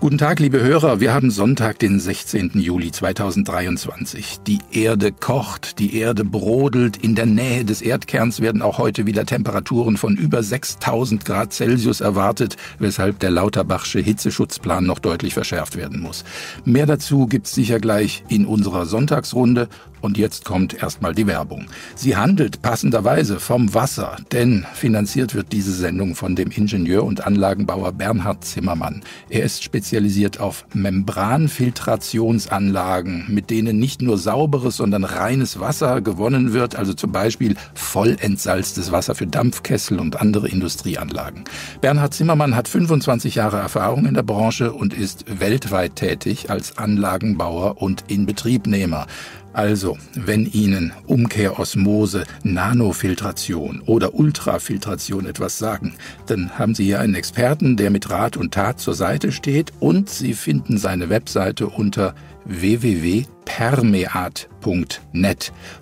Guten Tag, liebe Hörer. Wir haben Sonntag, den 16. Juli 2023. Die Erde kocht, die Erde brodelt. In der Nähe des Erdkerns werden auch heute wieder Temperaturen von über 6000 Grad Celsius erwartet, weshalb der Lauterbachsche Hitzeschutzplan noch deutlich verschärft werden muss. Mehr dazu gibt's sicher gleich in unserer Sonntagsrunde und jetzt kommt erstmal die Werbung. Sie handelt passenderweise vom Wasser, denn finanziert wird diese Sendung von dem Ingenieur und Anlagenbauer Bernhard Zimmermann. Er ist spezialisiert auf Membranfiltrationsanlagen, mit denen nicht nur sauberes, sondern reines Wasser gewonnen wird, also zum Beispiel voll entsalztes Wasser für Dampfkessel und andere Industrieanlagen. Bernhard Zimmermann hat 25 Jahre Erfahrung in der Branche und ist weltweit tätig als Anlagenbauer und Inbetriebnehmer. Also, wenn Ihnen Umkehrosmose, Nanofiltration oder Ultrafiltration etwas sagen, dann haben Sie hier einen Experten, der mit Rat und Tat zur Seite steht und Sie finden seine Webseite unter www.permeat.net.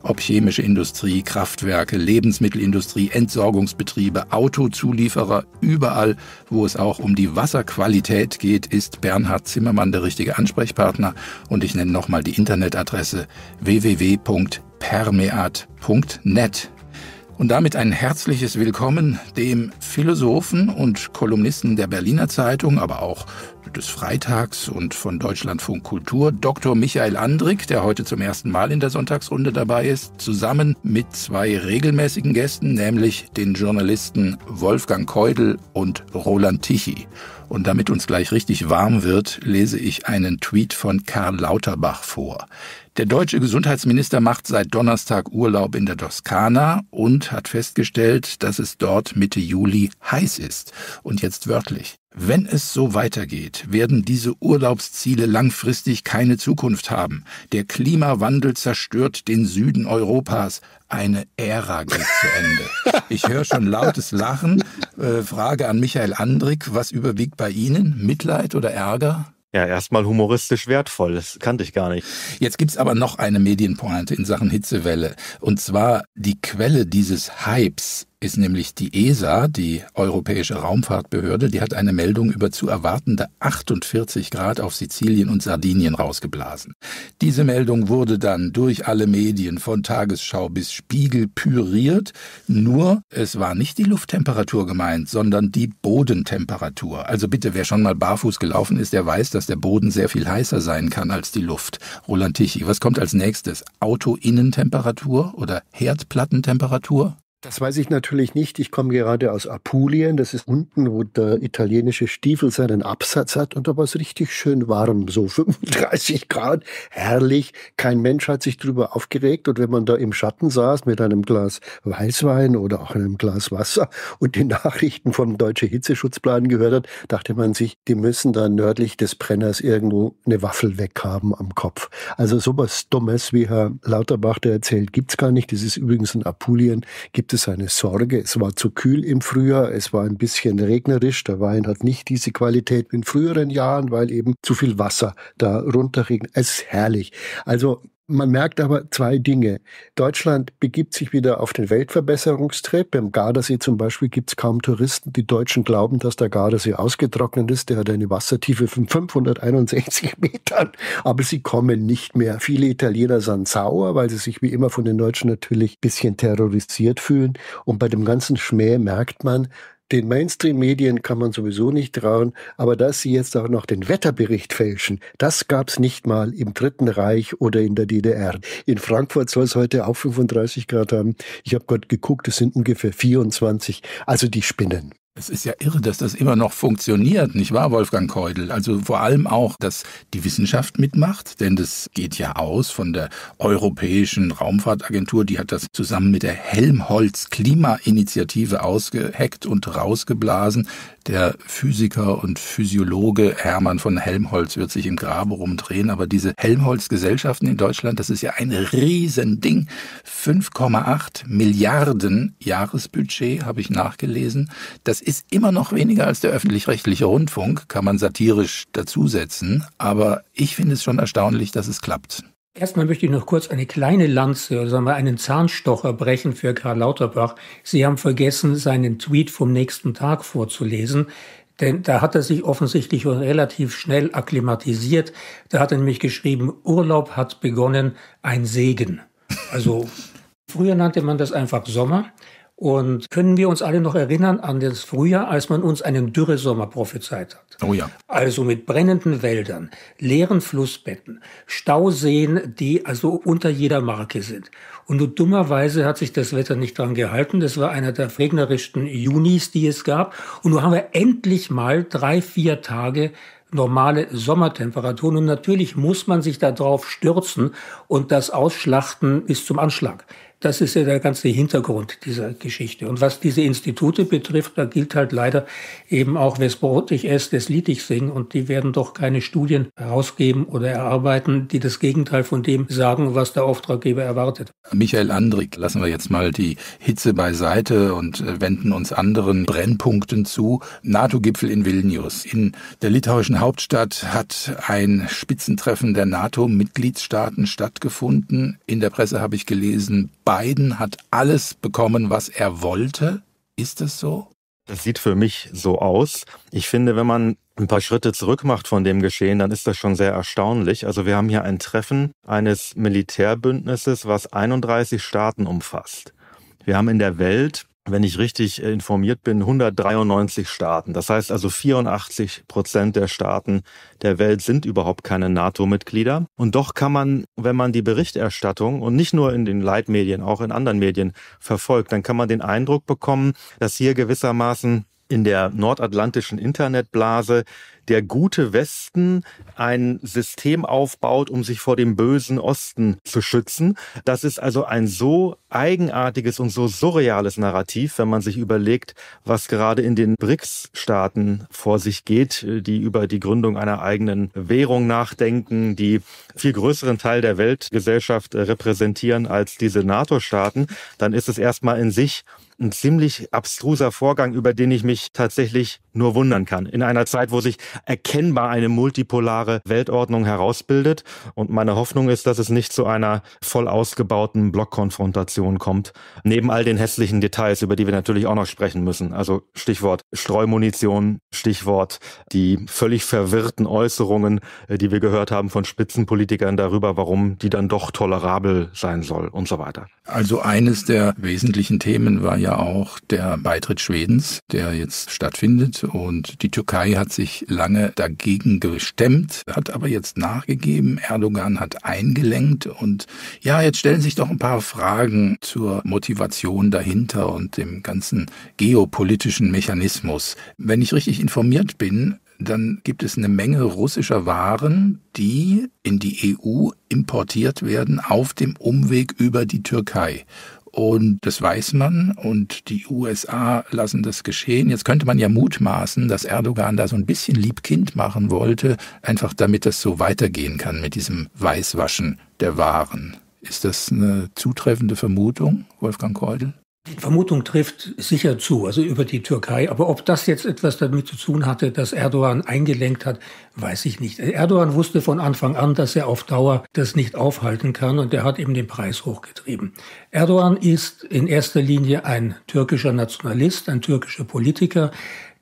Ob chemische Industrie, Kraftwerke, Lebensmittelindustrie, Entsorgungsbetriebe, Autozulieferer, überall, wo es auch um die Wasserqualität geht, ist Bernhard Zimmermann der richtige Ansprechpartner. Und ich nenne nochmal die Internetadresse www.permeat.net. Und damit ein herzliches Willkommen dem Philosophen und Kolumnisten der Berliner Zeitung, aber auch des Freitags und von Deutschlandfunk Kultur Dr. Michael Andrick, der heute zum ersten Mal in der Sonntagsrunde dabei ist, zusammen mit zwei regelmäßigen Gästen, nämlich den Journalisten Wolfgang Keudel und Roland Tichy. Und damit uns gleich richtig warm wird, lese ich einen Tweet von Karl Lauterbach vor. Der deutsche Gesundheitsminister macht seit Donnerstag Urlaub in der Toskana und hat festgestellt, dass es dort Mitte Juli heiß ist. Und jetzt wörtlich. Wenn es so weitergeht, werden diese Urlaubsziele langfristig keine Zukunft haben. Der Klimawandel zerstört den Süden Europas. Eine Ära geht zu Ende. Ich höre schon lautes Lachen. Äh, Frage an Michael Andrik, was überwiegt bei Ihnen? Mitleid oder Ärger? Ja, erstmal humoristisch wertvoll, das kannte ich gar nicht. Jetzt gibt's aber noch eine Medienpointe in Sachen Hitzewelle. Und zwar die Quelle dieses Hypes ist nämlich die ESA, die Europäische Raumfahrtbehörde, die hat eine Meldung über zu erwartende 48 Grad auf Sizilien und Sardinien rausgeblasen. Diese Meldung wurde dann durch alle Medien von Tagesschau bis Spiegel püriert, nur es war nicht die Lufttemperatur gemeint, sondern die Bodentemperatur. Also bitte, wer schon mal barfuß gelaufen ist, der weiß, dass der Boden sehr viel heißer sein kann als die Luft. Roland Tichy, was kommt als nächstes? Autoinnentemperatur oder Herdplattentemperatur? Das weiß ich natürlich nicht. Ich komme gerade aus Apulien. Das ist unten, wo der italienische Stiefel seinen Absatz hat. Und da war es richtig schön warm. So 35 Grad. Herrlich. Kein Mensch hat sich drüber aufgeregt. Und wenn man da im Schatten saß mit einem Glas Weißwein oder auch einem Glas Wasser und die Nachrichten vom Deutschen Hitzeschutzplan gehört hat, dachte man sich, die müssen da nördlich des Brenners irgendwo eine Waffel weghaben am Kopf. Also sowas Dummes, wie Herr Lauterbach der erzählt, gibt's gar nicht. Das ist übrigens in Apulien. Gibt ist eine Sorge. Es war zu kühl im Frühjahr, es war ein bisschen regnerisch. Der Wein hat nicht diese Qualität wie in früheren Jahren, weil eben zu viel Wasser da runterregnet. Es ist herrlich. Also man merkt aber zwei Dinge. Deutschland begibt sich wieder auf den Weltverbesserungstrip. Beim Gardasee zum Beispiel gibt es kaum Touristen. Die Deutschen glauben, dass der Gardasee ausgetrocknet ist. Der hat eine Wassertiefe von 561 Metern. Aber sie kommen nicht mehr. Viele Italiener sind sauer, weil sie sich wie immer von den Deutschen natürlich ein bisschen terrorisiert fühlen. Und bei dem ganzen Schmäh merkt man, den Mainstream-Medien kann man sowieso nicht trauen, aber dass sie jetzt auch noch den Wetterbericht fälschen, das gab's nicht mal im Dritten Reich oder in der DDR. In Frankfurt soll es heute auch 35 Grad haben. Ich habe gerade geguckt, es sind ungefähr 24. Also die spinnen. Es ist ja irre, dass das immer noch funktioniert, nicht wahr, Wolfgang Keudel? Also vor allem auch, dass die Wissenschaft mitmacht, denn das geht ja aus von der Europäischen Raumfahrtagentur, die hat das zusammen mit der Helmholtz Klimainitiative ausgeheckt und rausgeblasen. Der Physiker und Physiologe Hermann von Helmholtz wird sich im Grabe rumdrehen, aber diese Helmholtz-Gesellschaften in Deutschland, das ist ja ein Riesending. 5,8 Milliarden Jahresbudget habe ich nachgelesen. Das ist immer noch weniger als der öffentlich-rechtliche Rundfunk, kann man satirisch dazusetzen, aber ich finde es schon erstaunlich, dass es klappt. Erstmal möchte ich noch kurz eine kleine Lanze oder sagen wir einen Zahnstocher brechen für Karl Lauterbach. Sie haben vergessen, seinen Tweet vom nächsten Tag vorzulesen. Denn da hat er sich offensichtlich relativ schnell akklimatisiert. Da hat er nämlich geschrieben, Urlaub hat begonnen, ein Segen. Also früher nannte man das einfach Sommer und können wir uns alle noch erinnern an das Frühjahr, als man uns einen Dürresommer prophezeit hat? Oh ja. Also mit brennenden Wäldern, leeren Flussbetten, Stauseen, die also unter jeder Marke sind. Und nur dummerweise hat sich das Wetter nicht dran gehalten. Das war einer der regnerischsten Junis, die es gab. Und nun haben wir endlich mal drei, vier Tage normale Sommertemperaturen. Und natürlich muss man sich da drauf stürzen und das ausschlachten bis zum Anschlag. Das ist ja der ganze Hintergrund dieser Geschichte. Und was diese Institute betrifft, da gilt halt leider eben auch ich est des ich sing und die werden doch keine Studien herausgeben oder erarbeiten, die das Gegenteil von dem sagen, was der Auftraggeber erwartet. Michael Andrik, lassen wir jetzt mal die Hitze beiseite und äh, wenden uns anderen Brennpunkten zu. NATO-Gipfel in Vilnius. In der litauischen Hauptstadt hat ein Spitzentreffen der NATO-Mitgliedstaaten stattgefunden. In der Presse habe ich gelesen, Biden hat alles bekommen, was er wollte. Ist es so? Das sieht für mich so aus. Ich finde, wenn man ein paar Schritte zurück macht von dem Geschehen, dann ist das schon sehr erstaunlich. Also wir haben hier ein Treffen eines Militärbündnisses, was 31 Staaten umfasst. Wir haben in der Welt wenn ich richtig äh, informiert bin, 193 Staaten. Das heißt also 84 Prozent der Staaten der Welt sind überhaupt keine NATO-Mitglieder. Und doch kann man, wenn man die Berichterstattung und nicht nur in den Leitmedien, auch in anderen Medien verfolgt, dann kann man den Eindruck bekommen, dass hier gewissermaßen in der nordatlantischen Internetblase der gute Westen ein System aufbaut, um sich vor dem bösen Osten zu schützen. Das ist also ein so eigenartiges und so surreales Narrativ, wenn man sich überlegt, was gerade in den BRICS-Staaten vor sich geht, die über die Gründung einer eigenen Währung nachdenken, die viel größeren Teil der Weltgesellschaft äh, repräsentieren als diese NATO-Staaten, dann ist es erstmal in sich ein ziemlich abstruser Vorgang, über den ich mich tatsächlich nur wundern kann. In einer Zeit, wo sich erkennbar eine multipolare Weltordnung herausbildet. Und meine Hoffnung ist, dass es nicht zu einer voll ausgebauten Blockkonfrontation kommt. Neben all den hässlichen Details, über die wir natürlich auch noch sprechen müssen. Also Stichwort Streumunition, Stichwort die völlig verwirrten Äußerungen, äh, die wir gehört haben von Spitzenpolitikern darüber, warum die dann doch tolerabel sein soll und so weiter. Also eines der wesentlichen Themen war ja ja auch der Beitritt Schwedens, der jetzt stattfindet. Und die Türkei hat sich lange dagegen gestemmt, hat aber jetzt nachgegeben. Erdogan hat eingelenkt. Und ja, jetzt stellen sich doch ein paar Fragen zur Motivation dahinter und dem ganzen geopolitischen Mechanismus. Wenn ich richtig informiert bin, dann gibt es eine Menge russischer Waren, die in die EU importiert werden auf dem Umweg über die Türkei. Und das weiß man und die USA lassen das geschehen. Jetzt könnte man ja mutmaßen, dass Erdogan da so ein bisschen Liebkind machen wollte, einfach damit das so weitergehen kann mit diesem Weißwaschen der Waren. Ist das eine zutreffende Vermutung, Wolfgang Keudel? Die Vermutung trifft sicher zu, also über die Türkei. Aber ob das jetzt etwas damit zu tun hatte, dass Erdogan eingelenkt hat, weiß ich nicht. Erdogan wusste von Anfang an, dass er auf Dauer das nicht aufhalten kann und er hat eben den Preis hochgetrieben. Erdogan ist in erster Linie ein türkischer Nationalist, ein türkischer Politiker,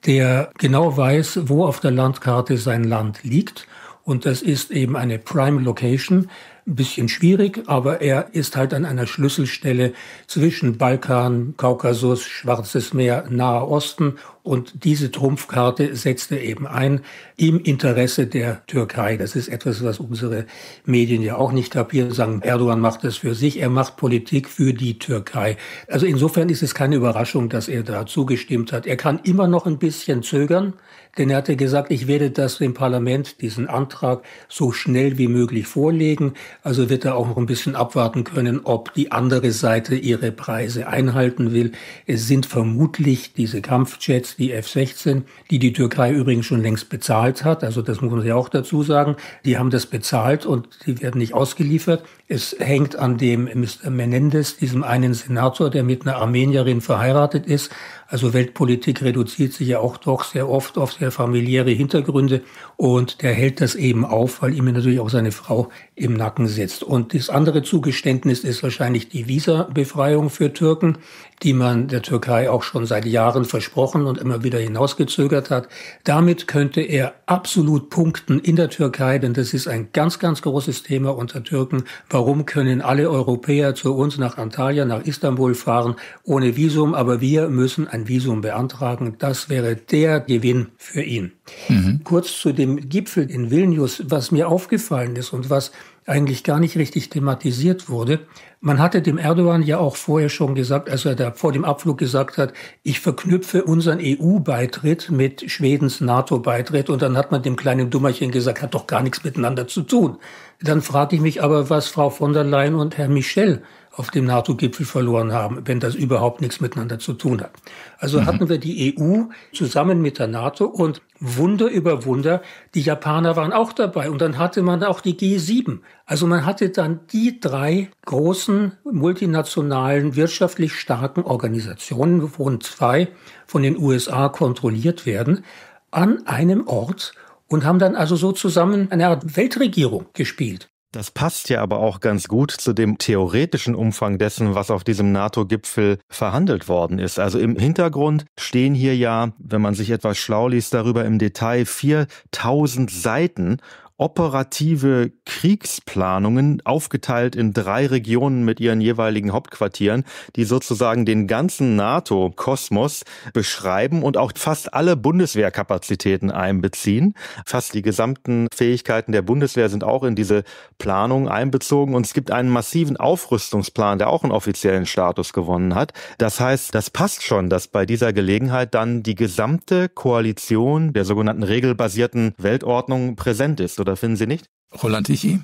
der genau weiß, wo auf der Landkarte sein Land liegt. Und das ist eben eine Prime Location ein bisschen schwierig, aber er ist halt an einer Schlüsselstelle zwischen Balkan, Kaukasus, Schwarzes Meer, Nahe Osten und diese Trumpfkarte setzt er eben ein im Interesse der Türkei. Das ist etwas, was unsere Medien ja auch nicht kapieren, sagen, Erdogan macht das für sich, er macht Politik für die Türkei. Also insofern ist es keine Überraschung, dass er da zugestimmt hat. Er kann immer noch ein bisschen zögern. Denn er hatte gesagt, ich werde das dem Parlament, diesen Antrag, so schnell wie möglich vorlegen. Also wird er auch noch ein bisschen abwarten können, ob die andere Seite ihre Preise einhalten will. Es sind vermutlich diese Kampfjets, die F-16, die die Türkei übrigens schon längst bezahlt hat. Also das muss man ja auch dazu sagen. Die haben das bezahlt und die werden nicht ausgeliefert. Es hängt an dem Mr. Menendez, diesem einen Senator, der mit einer Armenierin verheiratet ist, also Weltpolitik reduziert sich ja auch doch sehr oft auf sehr familiäre Hintergründe und der hält das eben auf, weil ihm natürlich auch seine Frau im Nacken sitzt. Und das andere Zugeständnis ist wahrscheinlich die Visa-Befreiung für Türken die man der Türkei auch schon seit Jahren versprochen und immer wieder hinausgezögert hat. Damit könnte er absolut punkten in der Türkei, denn das ist ein ganz, ganz großes Thema unter Türken. Warum können alle Europäer zu uns nach Antalya, nach Istanbul fahren ohne Visum, aber wir müssen ein Visum beantragen. Das wäre der Gewinn für ihn. Mhm. Kurz zu dem Gipfel in Vilnius, was mir aufgefallen ist und was eigentlich gar nicht richtig thematisiert wurde. Man hatte dem Erdogan ja auch vorher schon gesagt, als er da vor dem Abflug gesagt hat, ich verknüpfe unseren EU-Beitritt mit Schwedens NATO-Beitritt. Und dann hat man dem kleinen Dummerchen gesagt, hat doch gar nichts miteinander zu tun. Dann frage ich mich aber, was Frau von der Leyen und Herr Michel auf dem NATO-Gipfel verloren haben, wenn das überhaupt nichts miteinander zu tun hat. Also mhm. hatten wir die EU zusammen mit der NATO und Wunder über Wunder, die Japaner waren auch dabei und dann hatte man auch die G7. Also man hatte dann die drei großen multinationalen, wirtschaftlich starken Organisationen, wovon zwei von den USA kontrolliert werden, an einem Ort und haben dann also so zusammen eine Art Weltregierung gespielt. Das passt ja aber auch ganz gut zu dem theoretischen Umfang dessen, was auf diesem NATO-Gipfel verhandelt worden ist. Also im Hintergrund stehen hier ja, wenn man sich etwas schlau liest, darüber im Detail 4000 Seiten operative Kriegsplanungen, aufgeteilt in drei Regionen mit ihren jeweiligen Hauptquartieren, die sozusagen den ganzen NATO-Kosmos beschreiben und auch fast alle Bundeswehrkapazitäten einbeziehen. Fast die gesamten Fähigkeiten der Bundeswehr sind auch in diese Planung einbezogen und es gibt einen massiven Aufrüstungsplan, der auch einen offiziellen Status gewonnen hat. Das heißt, das passt schon, dass bei dieser Gelegenheit dann die gesamte Koalition der sogenannten regelbasierten Weltordnung präsent ist oder äh, finden Sie nicht? Roland Tichy?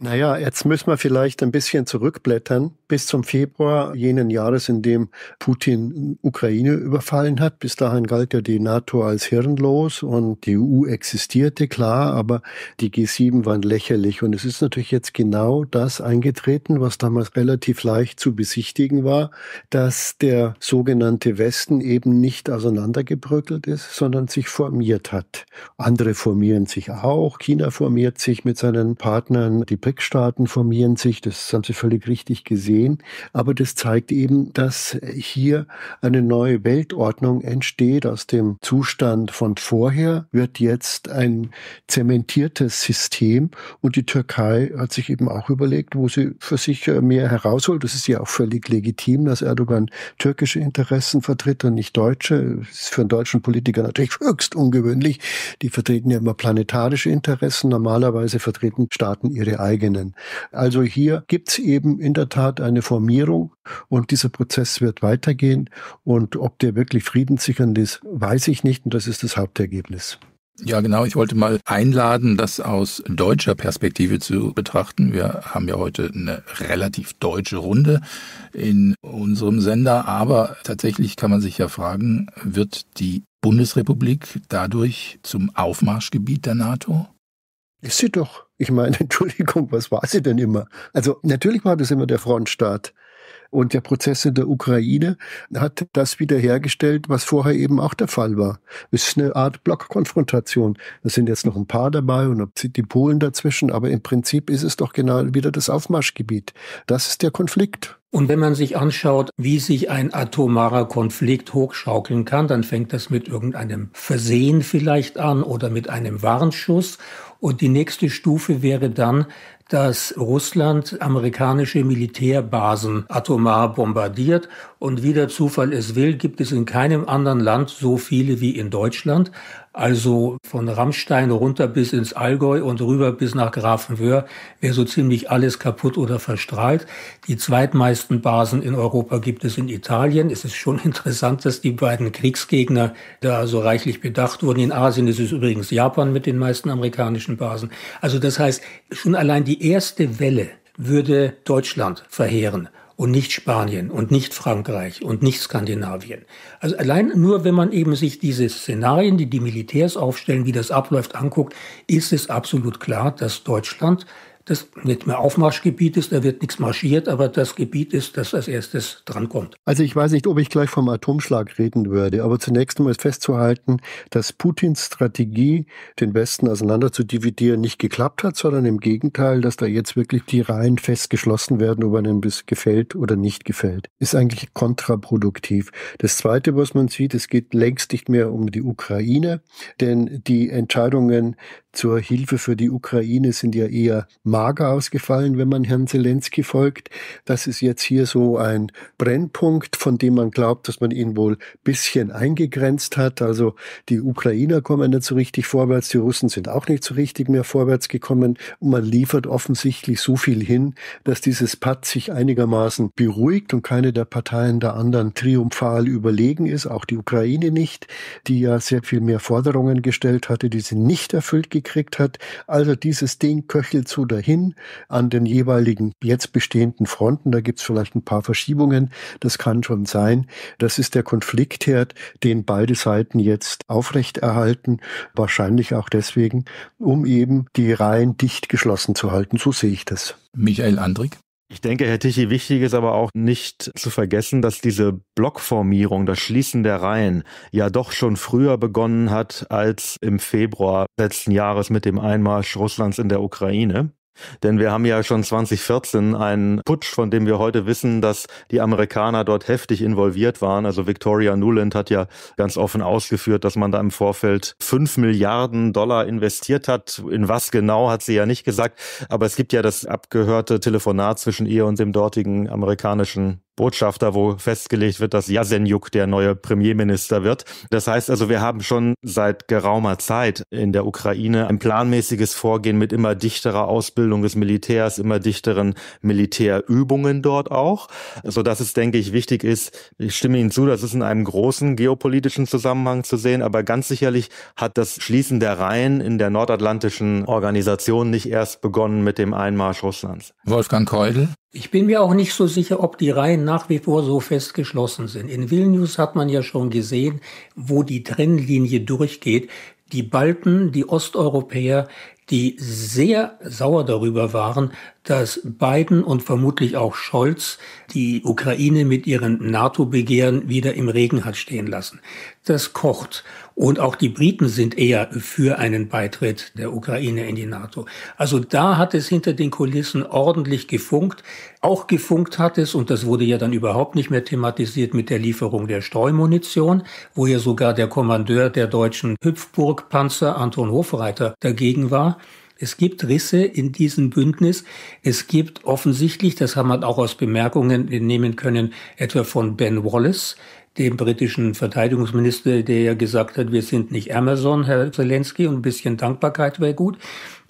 Naja, jetzt müssen wir vielleicht ein bisschen zurückblättern bis zum Februar jenen Jahres, in dem Putin Ukraine überfallen hat. Bis dahin galt ja die NATO als hirnlos und die EU existierte, klar, aber die G7 waren lächerlich. Und es ist natürlich jetzt genau das eingetreten, was damals relativ leicht zu besichtigen war, dass der sogenannte Westen eben nicht auseinandergebröckelt ist, sondern sich formiert hat. Andere formieren sich auch. China formiert sich mit seinen Partnern. Die BRIC-Staaten formieren sich, das haben Sie völlig richtig gesehen, aber das zeigt eben, dass hier eine neue Weltordnung entsteht aus dem Zustand von vorher, wird jetzt ein zementiertes System und die Türkei hat sich eben auch überlegt, wo sie für sich äh, mehr herausholt. Das ist ja auch völlig legitim, dass Erdogan türkische Interessen vertritt und nicht deutsche. Das ist für einen deutschen Politiker natürlich höchst ungewöhnlich. Die vertreten ja immer planetarische Interessen. Normalerweise vertreten Staaten ihre eigenen eigenen. Also hier gibt es eben in der Tat eine Formierung und dieser Prozess wird weitergehen. Und ob der wirklich friedenssichernd ist, weiß ich nicht. Und das ist das Hauptergebnis. Ja, genau. Ich wollte mal einladen, das aus deutscher Perspektive zu betrachten. Wir haben ja heute eine relativ deutsche Runde in unserem Sender, aber tatsächlich kann man sich ja fragen, wird die Bundesrepublik dadurch zum Aufmarschgebiet der NATO? Ist sie doch. Ich meine, Entschuldigung, was war sie denn immer? Also natürlich war das immer der Frontstaat. Und der Prozess in der Ukraine hat das wiederhergestellt, was vorher eben auch der Fall war. Es ist eine Art Blockkonfrontation. Da sind jetzt noch ein paar dabei und die Polen dazwischen, aber im Prinzip ist es doch genau wieder das Aufmarschgebiet. Das ist der Konflikt. Und wenn man sich anschaut, wie sich ein atomarer Konflikt hochschaukeln kann, dann fängt das mit irgendeinem Versehen vielleicht an oder mit einem Warnschuss und die nächste Stufe wäre dann, dass Russland amerikanische Militärbasen atomar bombardiert. Und wie der Zufall es will, gibt es in keinem anderen Land so viele wie in Deutschland. Also von Rammstein runter bis ins Allgäu und rüber bis nach Grafenwöhr wäre so ziemlich alles kaputt oder verstrahlt. Die zweitmeisten Basen in Europa gibt es in Italien. Es ist schon interessant, dass die beiden Kriegsgegner da so reichlich bedacht wurden. In Asien ist es übrigens Japan mit den meisten amerikanischen Zwischenphasen. Also das heißt, schon allein die erste Welle würde Deutschland verheeren und nicht Spanien und nicht Frankreich und nicht Skandinavien. Also allein nur, wenn man eben sich diese Szenarien, die die Militärs aufstellen, wie das abläuft, anguckt, ist es absolut klar, dass Deutschland das nicht mehr Aufmarschgebiet ist, da wird nichts marschiert, aber das Gebiet ist, das als erstes drankommt. Also ich weiß nicht, ob ich gleich vom Atomschlag reden würde, aber zunächst einmal ist festzuhalten, dass Putins Strategie, den Westen auseinander zu dividieren, nicht geklappt hat, sondern im Gegenteil, dass da jetzt wirklich die Reihen festgeschlossen werden, ob einem das gefällt oder nicht gefällt. Ist eigentlich kontraproduktiv. Das Zweite, was man sieht, es geht längst nicht mehr um die Ukraine, denn die Entscheidungen zur Hilfe für die Ukraine sind ja eher mager ausgefallen, wenn man Herrn Zelensky folgt. Das ist jetzt hier so ein Brennpunkt, von dem man glaubt, dass man ihn wohl ein bisschen eingegrenzt hat. Also die Ukrainer kommen nicht so richtig vorwärts, die Russen sind auch nicht so richtig mehr vorwärts gekommen und man liefert offensichtlich so viel hin, dass dieses Pad sich einigermaßen beruhigt und keine der Parteien der anderen triumphal überlegen ist, auch die Ukraine nicht, die ja sehr viel mehr Forderungen gestellt hatte, die sie nicht erfüllt gekriegt gekriegt hat. Also dieses Ding köchelt so dahin an den jeweiligen jetzt bestehenden Fronten. Da gibt es vielleicht ein paar Verschiebungen. Das kann schon sein. Das ist der Konfliktherd, den beide Seiten jetzt aufrechterhalten. Wahrscheinlich auch deswegen, um eben die Reihen dicht geschlossen zu halten. So sehe ich das. Michael Andrik? Ich denke, Herr Tichy, wichtig ist aber auch nicht zu vergessen, dass diese Blockformierung, das Schließen der Reihen, ja doch schon früher begonnen hat als im Februar letzten Jahres mit dem Einmarsch Russlands in der Ukraine. Denn wir haben ja schon 2014 einen Putsch, von dem wir heute wissen, dass die Amerikaner dort heftig involviert waren. Also Victoria Nuland hat ja ganz offen ausgeführt, dass man da im Vorfeld fünf Milliarden Dollar investiert hat. In was genau hat sie ja nicht gesagt. Aber es gibt ja das abgehörte Telefonat zwischen ihr und dem dortigen amerikanischen Botschafter, wo festgelegt wird, dass Jasenjuk der neue Premierminister wird. Das heißt also, wir haben schon seit geraumer Zeit in der Ukraine ein planmäßiges Vorgehen mit immer dichterer Ausbildung des Militärs, immer dichteren Militärübungen dort auch, so es, denke ich, wichtig ist. Ich stimme Ihnen zu, das ist in einem großen geopolitischen Zusammenhang zu sehen, aber ganz sicherlich hat das Schließen der Reihen in der nordatlantischen Organisation nicht erst begonnen mit dem Einmarsch Russlands. Wolfgang Keudel? Ich bin mir auch nicht so sicher, ob die Reihen nach wie vor so fest geschlossen sind. In Vilnius hat man ja schon gesehen, wo die Trennlinie durchgeht. Die Balten, die Osteuropäer, die sehr sauer darüber waren, dass Biden und vermutlich auch Scholz die Ukraine mit ihren NATO-Begehren wieder im Regen hat stehen lassen. Das kocht. Und auch die Briten sind eher für einen Beitritt der Ukraine in die NATO. Also da hat es hinter den Kulissen ordentlich gefunkt. Auch gefunkt hat es, und das wurde ja dann überhaupt nicht mehr thematisiert mit der Lieferung der Streumunition, wo ja sogar der Kommandeur der deutschen Hüpfburg-Panzer Anton Hofreiter dagegen war. Es gibt Risse in diesem Bündnis. Es gibt offensichtlich, das haben wir auch aus Bemerkungen nehmen können, etwa von Ben Wallace, dem britischen Verteidigungsminister, der ja gesagt hat, wir sind nicht Amazon, Herr Zelensky, und ein bisschen Dankbarkeit wäre gut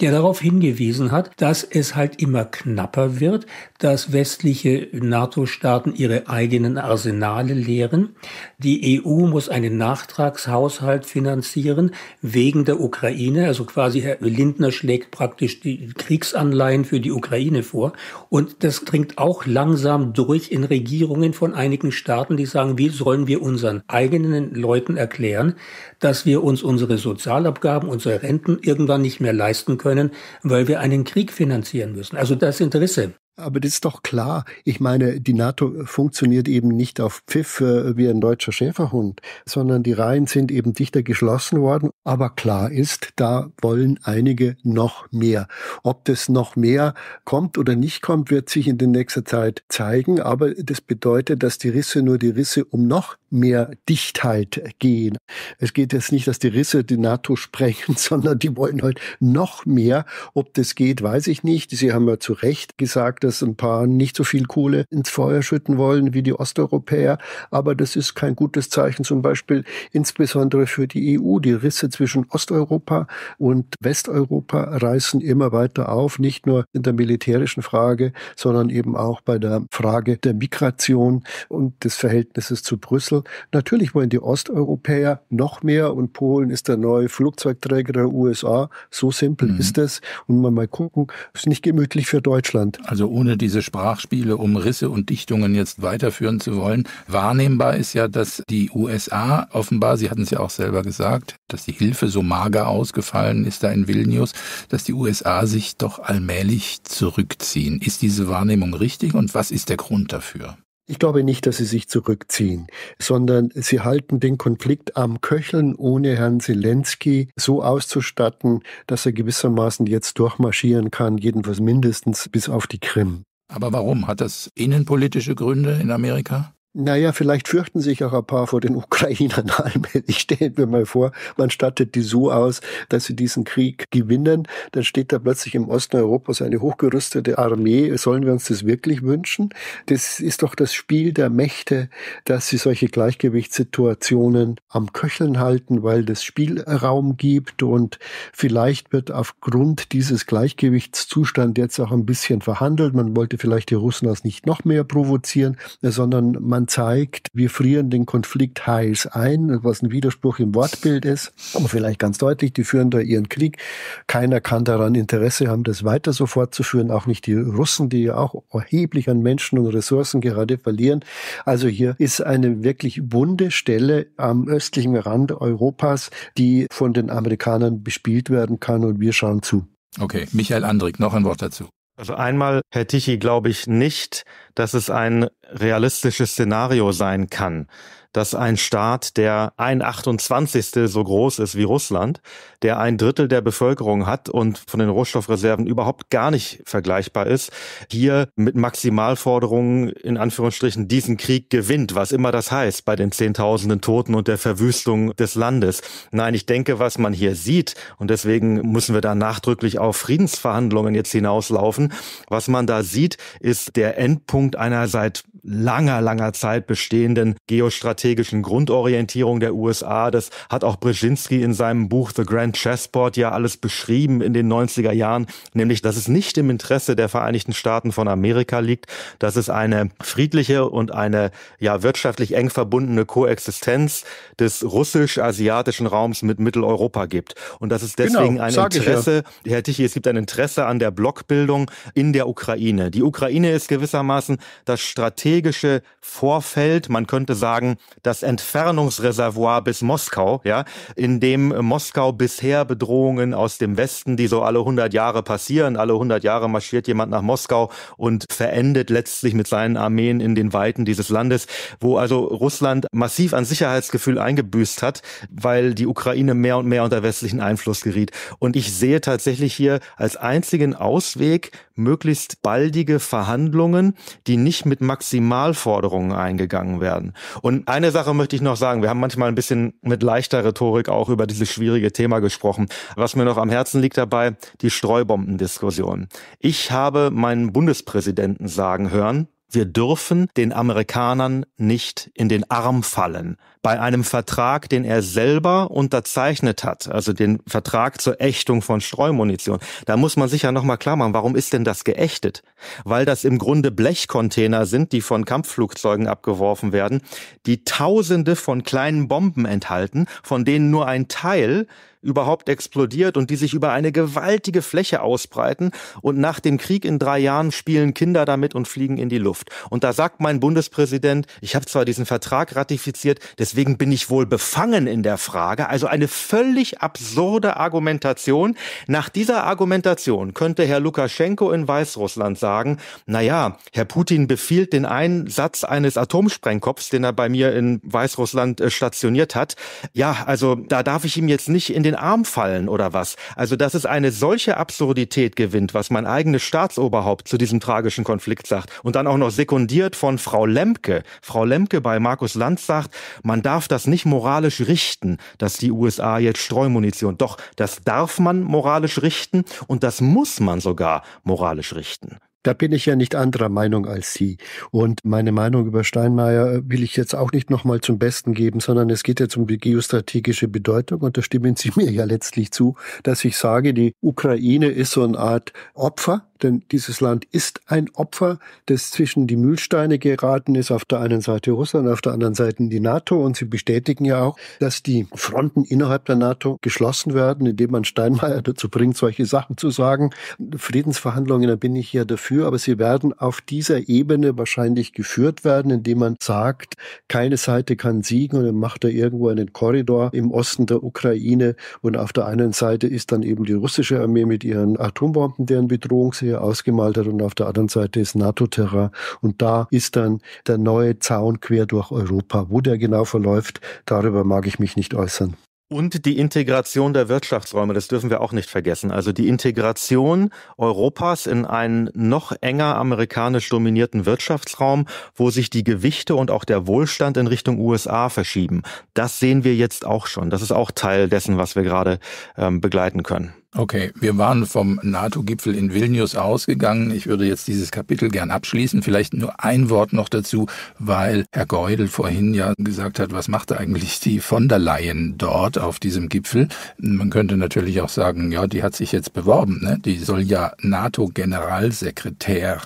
der darauf hingewiesen hat, dass es halt immer knapper wird, dass westliche NATO-Staaten ihre eigenen Arsenale leeren. Die EU muss einen Nachtragshaushalt finanzieren wegen der Ukraine. Also quasi Herr Lindner schlägt praktisch die Kriegsanleihen für die Ukraine vor. Und das dringt auch langsam durch in Regierungen von einigen Staaten, die sagen, wie sollen wir unseren eigenen Leuten erklären, dass wir uns unsere Sozialabgaben, unsere Renten irgendwann nicht mehr leisten können können, weil wir einen Krieg finanzieren müssen. Also das Interesse aber das ist doch klar. Ich meine, die NATO funktioniert eben nicht auf Pfiff äh, wie ein deutscher Schäferhund, sondern die Reihen sind eben dichter geschlossen worden. Aber klar ist, da wollen einige noch mehr. Ob das noch mehr kommt oder nicht kommt, wird sich in der nächsten Zeit zeigen. Aber das bedeutet, dass die Risse nur die Risse um noch mehr Dichtheit gehen. Es geht jetzt nicht, dass die Risse die NATO sprechen, sondern die wollen halt noch mehr. Ob das geht, weiß ich nicht. Sie haben ja zu Recht gesagt, dass ein paar nicht so viel Kohle ins Feuer schütten wollen wie die Osteuropäer. Aber das ist kein gutes Zeichen, zum Beispiel insbesondere für die EU. Die Risse zwischen Osteuropa und Westeuropa reißen immer weiter auf, nicht nur in der militärischen Frage, sondern eben auch bei der Frage der Migration und des Verhältnisses zu Brüssel. Natürlich wollen die Osteuropäer noch mehr und Polen ist der neue Flugzeugträger der USA. So simpel mhm. ist es. Und man mal gucken, ist nicht gemütlich für Deutschland. Also ohne diese Sprachspiele um Risse und Dichtungen jetzt weiterführen zu wollen, wahrnehmbar ist ja, dass die USA offenbar, Sie hatten es ja auch selber gesagt, dass die Hilfe so mager ausgefallen ist da in Vilnius, dass die USA sich doch allmählich zurückziehen. Ist diese Wahrnehmung richtig und was ist der Grund dafür? Ich glaube nicht, dass sie sich zurückziehen, sondern sie halten den Konflikt am Köcheln, ohne Herrn Zelensky so auszustatten, dass er gewissermaßen jetzt durchmarschieren kann, jedenfalls mindestens bis auf die Krim. Aber warum? Hat das innenpolitische Gründe in Amerika? Naja, vielleicht fürchten sich auch ein paar vor den Ukrainern allmählich. stelle mir mal vor, man stattet die so aus, dass sie diesen Krieg gewinnen. Dann steht da plötzlich im Osten Europas eine hochgerüstete Armee. Sollen wir uns das wirklich wünschen? Das ist doch das Spiel der Mächte, dass sie solche Gleichgewichtssituationen am Köcheln halten, weil das Spielraum gibt. Und vielleicht wird aufgrund dieses Gleichgewichtszustand jetzt auch ein bisschen verhandelt. Man wollte vielleicht die Russen aus nicht noch mehr provozieren, sondern man man zeigt, wir frieren den Konflikt heiß ein, was ein Widerspruch im Wortbild ist, aber vielleicht ganz deutlich, die führen da ihren Krieg. Keiner kann daran Interesse haben, das weiter so fortzuführen, auch nicht die Russen, die ja auch erheblich an Menschen und Ressourcen gerade verlieren. Also hier ist eine wirklich wunde Stelle am östlichen Rand Europas, die von den Amerikanern bespielt werden kann und wir schauen zu. Okay, Michael Andrik, noch ein Wort dazu. Also einmal, Herr Tichy, glaube ich nicht, dass es ein realistisches Szenario sein kann, dass ein Staat, der ein 28. so groß ist wie Russland, der ein Drittel der Bevölkerung hat und von den Rohstoffreserven überhaupt gar nicht vergleichbar ist, hier mit Maximalforderungen in Anführungsstrichen diesen Krieg gewinnt, was immer das heißt bei den Zehntausenden Toten und der Verwüstung des Landes. Nein, ich denke, was man hier sieht, und deswegen müssen wir da nachdrücklich auf Friedensverhandlungen jetzt hinauslaufen, was man da sieht, ist der Endpunkt einer seit langer, langer Zeit bestehenden geostrategischen Grundorientierung der USA. Das hat auch Brzezinski in seinem Buch The Grand Chessboard ja alles beschrieben in den 90er Jahren, nämlich dass es nicht im Interesse der Vereinigten Staaten von Amerika liegt, dass es eine friedliche und eine ja wirtschaftlich eng verbundene Koexistenz des russisch-asiatischen Raums mit Mitteleuropa gibt und dass es genau, deswegen genau, ein Interesse, ja. Herr Tichy, es gibt ein Interesse an der Blockbildung in der Ukraine. Die Ukraine ist gewissermaßen das strategische strategische Vorfeld, man könnte sagen, das Entfernungsreservoir bis Moskau, ja, in dem Moskau bisher Bedrohungen aus dem Westen, die so alle 100 Jahre passieren, alle 100 Jahre marschiert jemand nach Moskau und verendet letztlich mit seinen Armeen in den Weiten dieses Landes, wo also Russland massiv an Sicherheitsgefühl eingebüßt hat, weil die Ukraine mehr und mehr unter westlichen Einfluss geriet. Und ich sehe tatsächlich hier als einzigen Ausweg möglichst baldige Verhandlungen, die nicht mit maximal Maximalforderungen eingegangen werden. Und eine Sache möchte ich noch sagen. Wir haben manchmal ein bisschen mit leichter Rhetorik auch über dieses schwierige Thema gesprochen. Was mir noch am Herzen liegt dabei, die Streubombendiskussion. Ich habe meinen Bundespräsidenten sagen hören, wir dürfen den Amerikanern nicht in den Arm fallen. Bei einem Vertrag, den er selber unterzeichnet hat, also den Vertrag zur Ächtung von Streumunition, da muss man sich ja nochmal klar machen, warum ist denn das geächtet? weil das im Grunde Blechcontainer sind, die von Kampfflugzeugen abgeworfen werden, die Tausende von kleinen Bomben enthalten, von denen nur ein Teil überhaupt explodiert und die sich über eine gewaltige Fläche ausbreiten. Und nach dem Krieg in drei Jahren spielen Kinder damit und fliegen in die Luft. Und da sagt mein Bundespräsident, ich habe zwar diesen Vertrag ratifiziert, deswegen bin ich wohl befangen in der Frage. Also eine völlig absurde Argumentation. Nach dieser Argumentation könnte Herr Lukaschenko in Weißrussland sagen, sagen, na ja, Herr Putin befiehlt den Einsatz eines Atomsprengkopfs, den er bei mir in Weißrussland äh, stationiert hat. Ja, also da darf ich ihm jetzt nicht in den Arm fallen oder was. Also dass es eine solche Absurdität gewinnt, was mein eigenes Staatsoberhaupt zu diesem tragischen Konflikt sagt und dann auch noch sekundiert von Frau Lemke. Frau Lemke bei Markus Lanz sagt, man darf das nicht moralisch richten, dass die USA jetzt Streumunition. Doch, das darf man moralisch richten und das muss man sogar moralisch richten. Da bin ich ja nicht anderer Meinung als Sie. Und meine Meinung über Steinmeier äh, will ich jetzt auch nicht nochmal zum Besten geben, sondern es geht jetzt um die geostrategische Bedeutung. Und da stimmen Sie mir ja letztlich zu, dass ich sage, die Ukraine ist so eine Art Opfer denn dieses Land ist ein Opfer, das zwischen die Mühlsteine geraten ist. Auf der einen Seite Russland, auf der anderen Seite die NATO. Und sie bestätigen ja auch, dass die Fronten innerhalb der NATO geschlossen werden, indem man Steinmeier dazu bringt, solche Sachen zu sagen. Friedensverhandlungen, da bin ich ja dafür. Aber sie werden auf dieser Ebene wahrscheinlich geführt werden, indem man sagt, keine Seite kann siegen. Und dann macht er irgendwo einen Korridor im Osten der Ukraine. Und auf der einen Seite ist dann eben die russische Armee mit ihren Atombomben, deren Bedrohung Bedrohungsherd hier ausgemalt hat und auf der anderen Seite ist nato terror Und da ist dann der neue Zaun quer durch Europa. Wo der genau verläuft, darüber mag ich mich nicht äußern. Und die Integration der Wirtschaftsräume, das dürfen wir auch nicht vergessen. Also die Integration Europas in einen noch enger amerikanisch dominierten Wirtschaftsraum, wo sich die Gewichte und auch der Wohlstand in Richtung USA verschieben. Das sehen wir jetzt auch schon. Das ist auch Teil dessen, was wir gerade ähm, begleiten können. Okay, wir waren vom NATO-Gipfel in Vilnius ausgegangen. Ich würde jetzt dieses Kapitel gern abschließen. Vielleicht nur ein Wort noch dazu, weil Herr Geudel vorhin ja gesagt hat, was macht eigentlich die von der Leyen dort auf diesem Gipfel? Man könnte natürlich auch sagen, ja, die hat sich jetzt beworben. Ne? Die soll ja NATO-Generalsekretär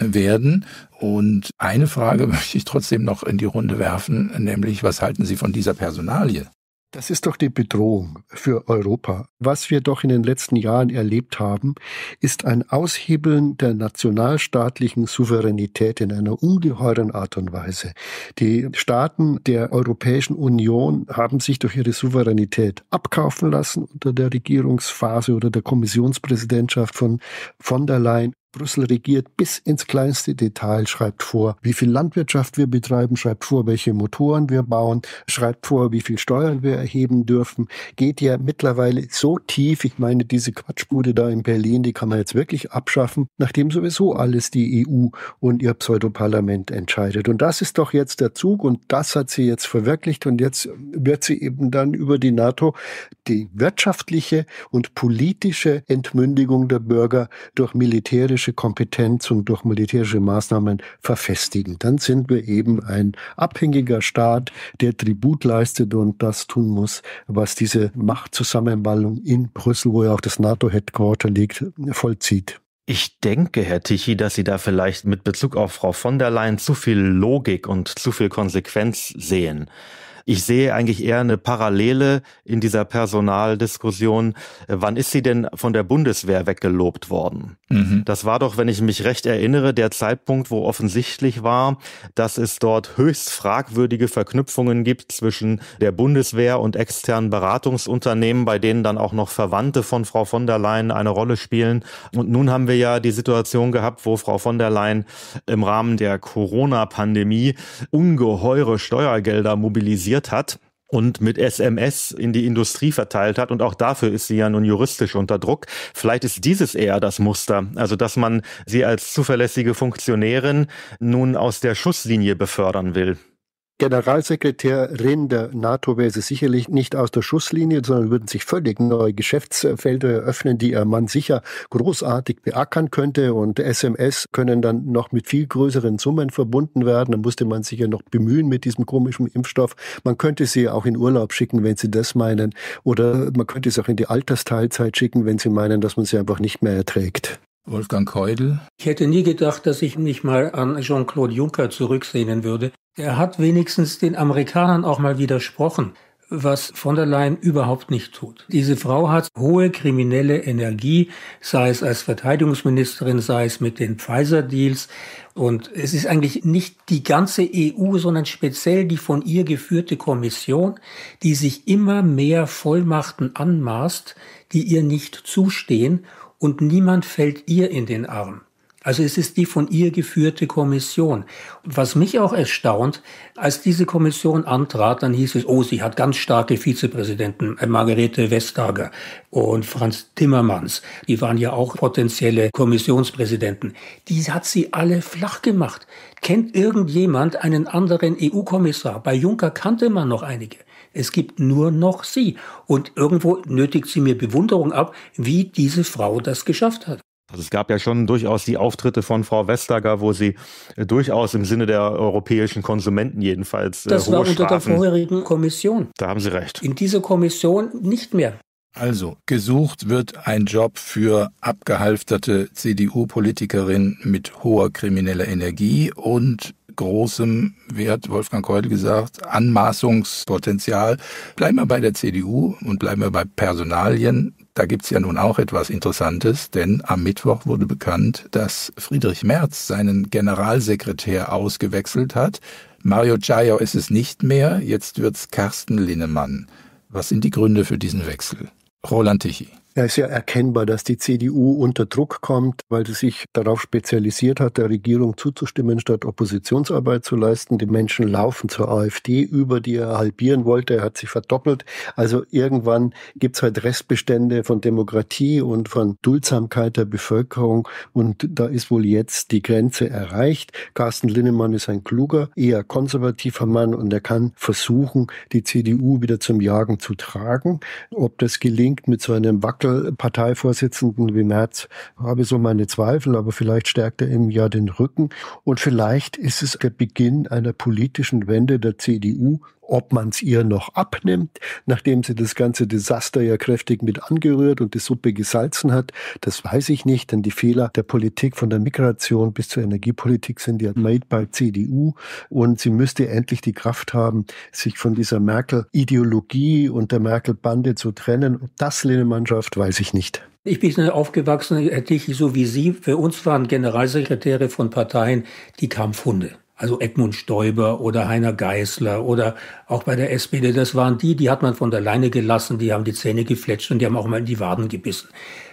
werden. Und eine Frage möchte ich trotzdem noch in die Runde werfen, nämlich was halten Sie von dieser Personalie? Das ist doch die Bedrohung für Europa. Was wir doch in den letzten Jahren erlebt haben, ist ein Aushebeln der nationalstaatlichen Souveränität in einer ungeheuren Art und Weise. Die Staaten der Europäischen Union haben sich durch ihre Souveränität abkaufen lassen unter der Regierungsphase oder der Kommissionspräsidentschaft von von der Leyen. Brüssel regiert bis ins kleinste Detail, schreibt vor, wie viel Landwirtschaft wir betreiben, schreibt vor, welche Motoren wir bauen, schreibt vor, wie viel Steuern wir erheben dürfen. Geht ja mittlerweile so tief, ich meine, diese Quatschbude da in Berlin, die kann man jetzt wirklich abschaffen, nachdem sowieso alles die EU und ihr Pseudoparlament entscheidet. Und das ist doch jetzt der Zug und das hat sie jetzt verwirklicht und jetzt wird sie eben dann über die NATO die wirtschaftliche und politische Entmündigung der Bürger durch militärische militärische und durch militärische Maßnahmen verfestigen. Dann sind wir eben ein abhängiger Staat, der Tribut leistet und das tun muss, was diese Machtzusammenballung in Brüssel, wo ja auch das NATO-Headquarter liegt, vollzieht. Ich denke, Herr Tichy, dass Sie da vielleicht mit Bezug auf Frau von der Leyen zu viel Logik und zu viel Konsequenz sehen. Ich sehe eigentlich eher eine Parallele in dieser Personaldiskussion. Äh, wann ist sie denn von der Bundeswehr weggelobt worden? Mhm. Das war doch, wenn ich mich recht erinnere, der Zeitpunkt, wo offensichtlich war, dass es dort höchst fragwürdige Verknüpfungen gibt zwischen der Bundeswehr und externen Beratungsunternehmen, bei denen dann auch noch Verwandte von Frau von der Leyen eine Rolle spielen. Und nun haben wir ja die Situation gehabt, wo Frau von der Leyen im Rahmen der Corona-Pandemie ungeheure Steuergelder mobilisiert kontrolliert hat und mit SMS in die Industrie verteilt hat. Und auch dafür ist sie ja nun juristisch unter Druck. Vielleicht ist dieses eher das Muster. Also, dass man sie als zuverlässige Funktionärin nun aus der Schusslinie befördern will. Generalsekretärin der NATO wäre sie sicherlich nicht aus der Schusslinie, sondern würden sich völlig neue Geschäftsfelder eröffnen, die ihr Mann sicher großartig beackern könnte. Und SMS können dann noch mit viel größeren Summen verbunden werden. Dann musste man sich ja noch bemühen mit diesem komischen Impfstoff. Man könnte sie auch in Urlaub schicken, wenn sie das meinen. Oder man könnte sie auch in die Altersteilzeit schicken, wenn sie meinen, dass man sie einfach nicht mehr erträgt. Wolfgang Keudel. Ich hätte nie gedacht, dass ich mich mal an Jean-Claude Juncker zurücksehnen würde. Er hat wenigstens den Amerikanern auch mal widersprochen, was von der Leyen überhaupt nicht tut. Diese Frau hat hohe kriminelle Energie, sei es als Verteidigungsministerin, sei es mit den Pfizer-Deals. Und es ist eigentlich nicht die ganze EU, sondern speziell die von ihr geführte Kommission, die sich immer mehr Vollmachten anmaßt, die ihr nicht zustehen und niemand fällt ihr in den Arm. Also es ist die von ihr geführte Kommission. Und was mich auch erstaunt, als diese Kommission antrat, dann hieß es, oh, sie hat ganz starke Vizepräsidenten, äh, Margarete Vestager und Franz Timmermans. Die waren ja auch potenzielle Kommissionspräsidenten. Die hat sie alle flach gemacht. Kennt irgendjemand einen anderen EU-Kommissar? Bei Juncker kannte man noch einige. Es gibt nur noch sie. Und irgendwo nötigt sie mir Bewunderung ab, wie diese Frau das geschafft hat. Also es gab ja schon durchaus die Auftritte von Frau Vestager, wo sie äh, durchaus im Sinne der europäischen Konsumenten jedenfalls. Äh, das war unter Strafen, der vorherigen Kommission. Da haben Sie recht. In dieser Kommission nicht mehr. Also, gesucht wird ein Job für abgehalfterte CDU-Politikerin mit hoher krimineller Energie und großem, Wert, Wolfgang Keul gesagt, Anmaßungspotenzial. Bleiben wir bei der CDU und bleiben wir bei Personalien. Da gibt's ja nun auch etwas Interessantes, denn am Mittwoch wurde bekannt, dass Friedrich Merz seinen Generalsekretär ausgewechselt hat. Mario Ciao ist es nicht mehr, jetzt wird's Carsten Linnemann. Was sind die Gründe für diesen Wechsel? Roland Tichy. Ja, ist ja erkennbar, dass die CDU unter Druck kommt, weil sie sich darauf spezialisiert hat, der Regierung zuzustimmen, statt Oppositionsarbeit zu leisten. Die Menschen laufen zur AfD über, die er halbieren wollte. Er hat sie verdoppelt. Also irgendwann gibt es halt Restbestände von Demokratie und von Duldsamkeit der Bevölkerung. Und da ist wohl jetzt die Grenze erreicht. Carsten Linnemann ist ein kluger, eher konservativer Mann und er kann versuchen, die CDU wieder zum Jagen zu tragen. Ob das gelingt mit so einem Wackel Parteivorsitzenden wie Merz habe so meine Zweifel, aber vielleicht stärkt er ihm ja den Rücken. Und vielleicht ist es der Beginn einer politischen Wende der CDU, ob man es ihr noch abnimmt, nachdem sie das ganze Desaster ja kräftig mit angerührt und die Suppe gesalzen hat, das weiß ich nicht, denn die Fehler der Politik von der Migration bis zur Energiepolitik sind ja made mhm. by CDU und sie müsste endlich die Kraft haben, sich von dieser Merkel-Ideologie und der Merkel-Bande zu trennen. Ob das Linnemann schafft, weiß ich nicht. Ich bin aufgewachsen, hätte ich so wie Sie. Für uns waren Generalsekretäre von Parteien die Kampfhunde also Edmund Stoiber oder Heiner Geißler oder auch bei der SPD, das waren die, die hat man von der Leine gelassen, die haben die Zähne gefletscht und die haben auch mal in die Waden gebissen.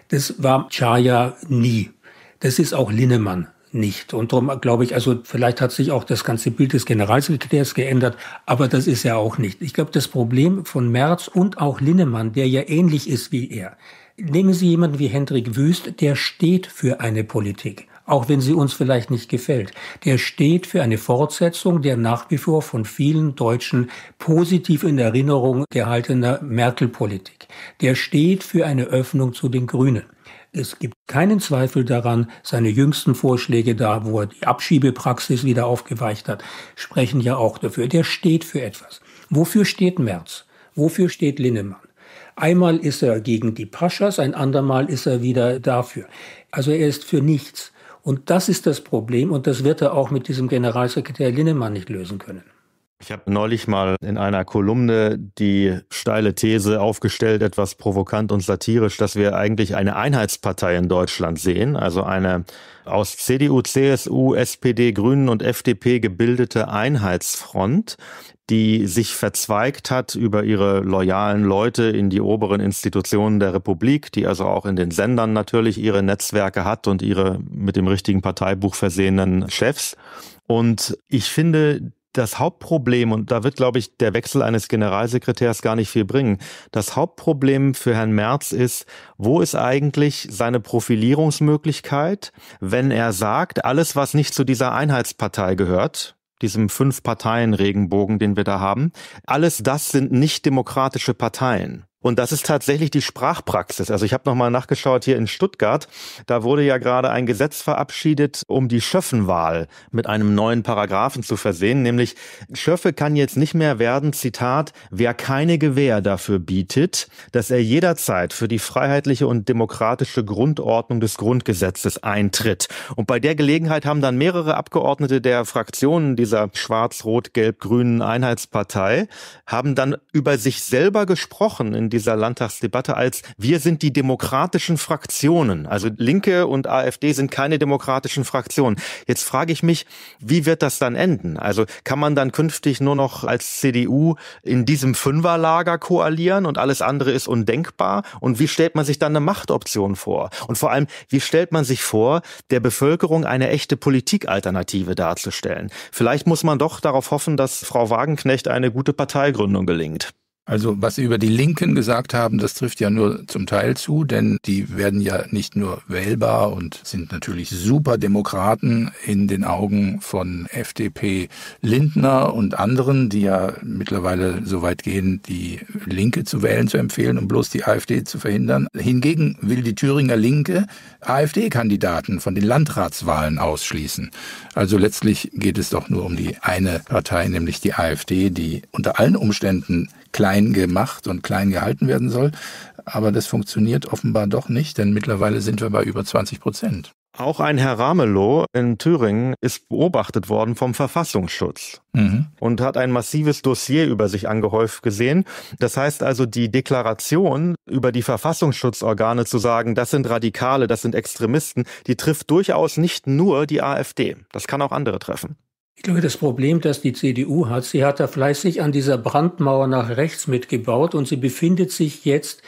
Das war Chaya nie. Das ist auch Linnemann nicht. Und darum glaube ich, also vielleicht hat sich auch das ganze Bild des Generalsekretärs geändert, aber das ist ja auch nicht. Ich glaube, das Problem von Merz und auch Linnemann, der ja ähnlich ist wie er. Nehmen Sie jemanden wie Hendrik Wüst, der steht für eine Politik auch wenn sie uns vielleicht nicht gefällt. Der steht für eine Fortsetzung der nach wie vor von vielen Deutschen positiv in Erinnerung gehaltener Merkel-Politik. Der steht für eine Öffnung zu den Grünen. Es gibt keinen Zweifel daran, seine jüngsten Vorschläge da, wo er die Abschiebepraxis wieder aufgeweicht hat, sprechen ja auch dafür. Der steht für etwas. Wofür steht Merz? Wofür steht Linnemann? Einmal ist er gegen die Paschas, ein andermal ist er wieder dafür. Also er ist für nichts. Und das ist das Problem und das wird er auch mit diesem Generalsekretär Linnemann nicht lösen können. Ich habe neulich mal in einer Kolumne die steile These aufgestellt, etwas provokant und satirisch, dass wir eigentlich eine Einheitspartei in Deutschland sehen, also eine aus CDU, CSU, SPD, Grünen und FDP gebildete Einheitsfront, die sich verzweigt hat über ihre loyalen Leute in die oberen Institutionen der Republik, die also auch in den Sendern natürlich ihre Netzwerke hat und ihre mit dem richtigen Parteibuch versehenen Chefs. Und ich finde, das Hauptproblem, und da wird, glaube ich, der Wechsel eines Generalsekretärs gar nicht viel bringen, das Hauptproblem für Herrn Merz ist, wo ist eigentlich seine Profilierungsmöglichkeit, wenn er sagt, alles, was nicht zu dieser Einheitspartei gehört, diesem Fünf-Parteien-Regenbogen, den wir da haben. Alles das sind nicht demokratische Parteien. Und das ist tatsächlich die Sprachpraxis. Also ich habe nochmal nachgeschaut hier in Stuttgart. Da wurde ja gerade ein Gesetz verabschiedet, um die Schöffenwahl mit einem neuen Paragraphen zu versehen. Nämlich Schöffe kann jetzt nicht mehr werden, Zitat, wer keine Gewähr dafür bietet, dass er jederzeit für die freiheitliche und demokratische Grundordnung des Grundgesetzes eintritt. Und bei der Gelegenheit haben dann mehrere Abgeordnete der Fraktionen dieser schwarz-rot-gelb-grünen Einheitspartei haben dann über sich selber gesprochen, in dieser Landtagsdebatte als wir sind die demokratischen Fraktionen. Also Linke und AfD sind keine demokratischen Fraktionen. Jetzt frage ich mich, wie wird das dann enden? Also kann man dann künftig nur noch als CDU in diesem Fünferlager koalieren und alles andere ist undenkbar? Und wie stellt man sich dann eine Machtoption vor? Und vor allem, wie stellt man sich vor, der Bevölkerung eine echte Politikalternative darzustellen? Vielleicht muss man doch darauf hoffen, dass Frau Wagenknecht eine gute Parteigründung gelingt. Also was Sie über die Linken gesagt haben, das trifft ja nur zum Teil zu, denn die werden ja nicht nur wählbar und sind natürlich super Demokraten in den Augen von FDP Lindner und anderen, die ja mittlerweile so weit gehen, die Linke zu wählen zu empfehlen, um bloß die AfD zu verhindern. Hingegen will die Thüringer Linke AfD-Kandidaten von den Landratswahlen ausschließen. Also letztlich geht es doch nur um die eine Partei, nämlich die AfD, die unter allen Umständen klein gemacht und klein gehalten werden soll. Aber das funktioniert offenbar doch nicht, denn mittlerweile sind wir bei über 20 Prozent. Auch ein Herr Ramelow in Thüringen ist beobachtet worden vom Verfassungsschutz mhm. und hat ein massives Dossier über sich angehäuft gesehen. Das heißt also, die Deklaration über die Verfassungsschutzorgane zu sagen, das sind Radikale, das sind Extremisten, die trifft durchaus nicht nur die AfD. Das kann auch andere treffen. Ich glaube, das Problem, das die CDU hat, sie hat da fleißig an dieser Brandmauer nach rechts mitgebaut und sie befindet sich jetzt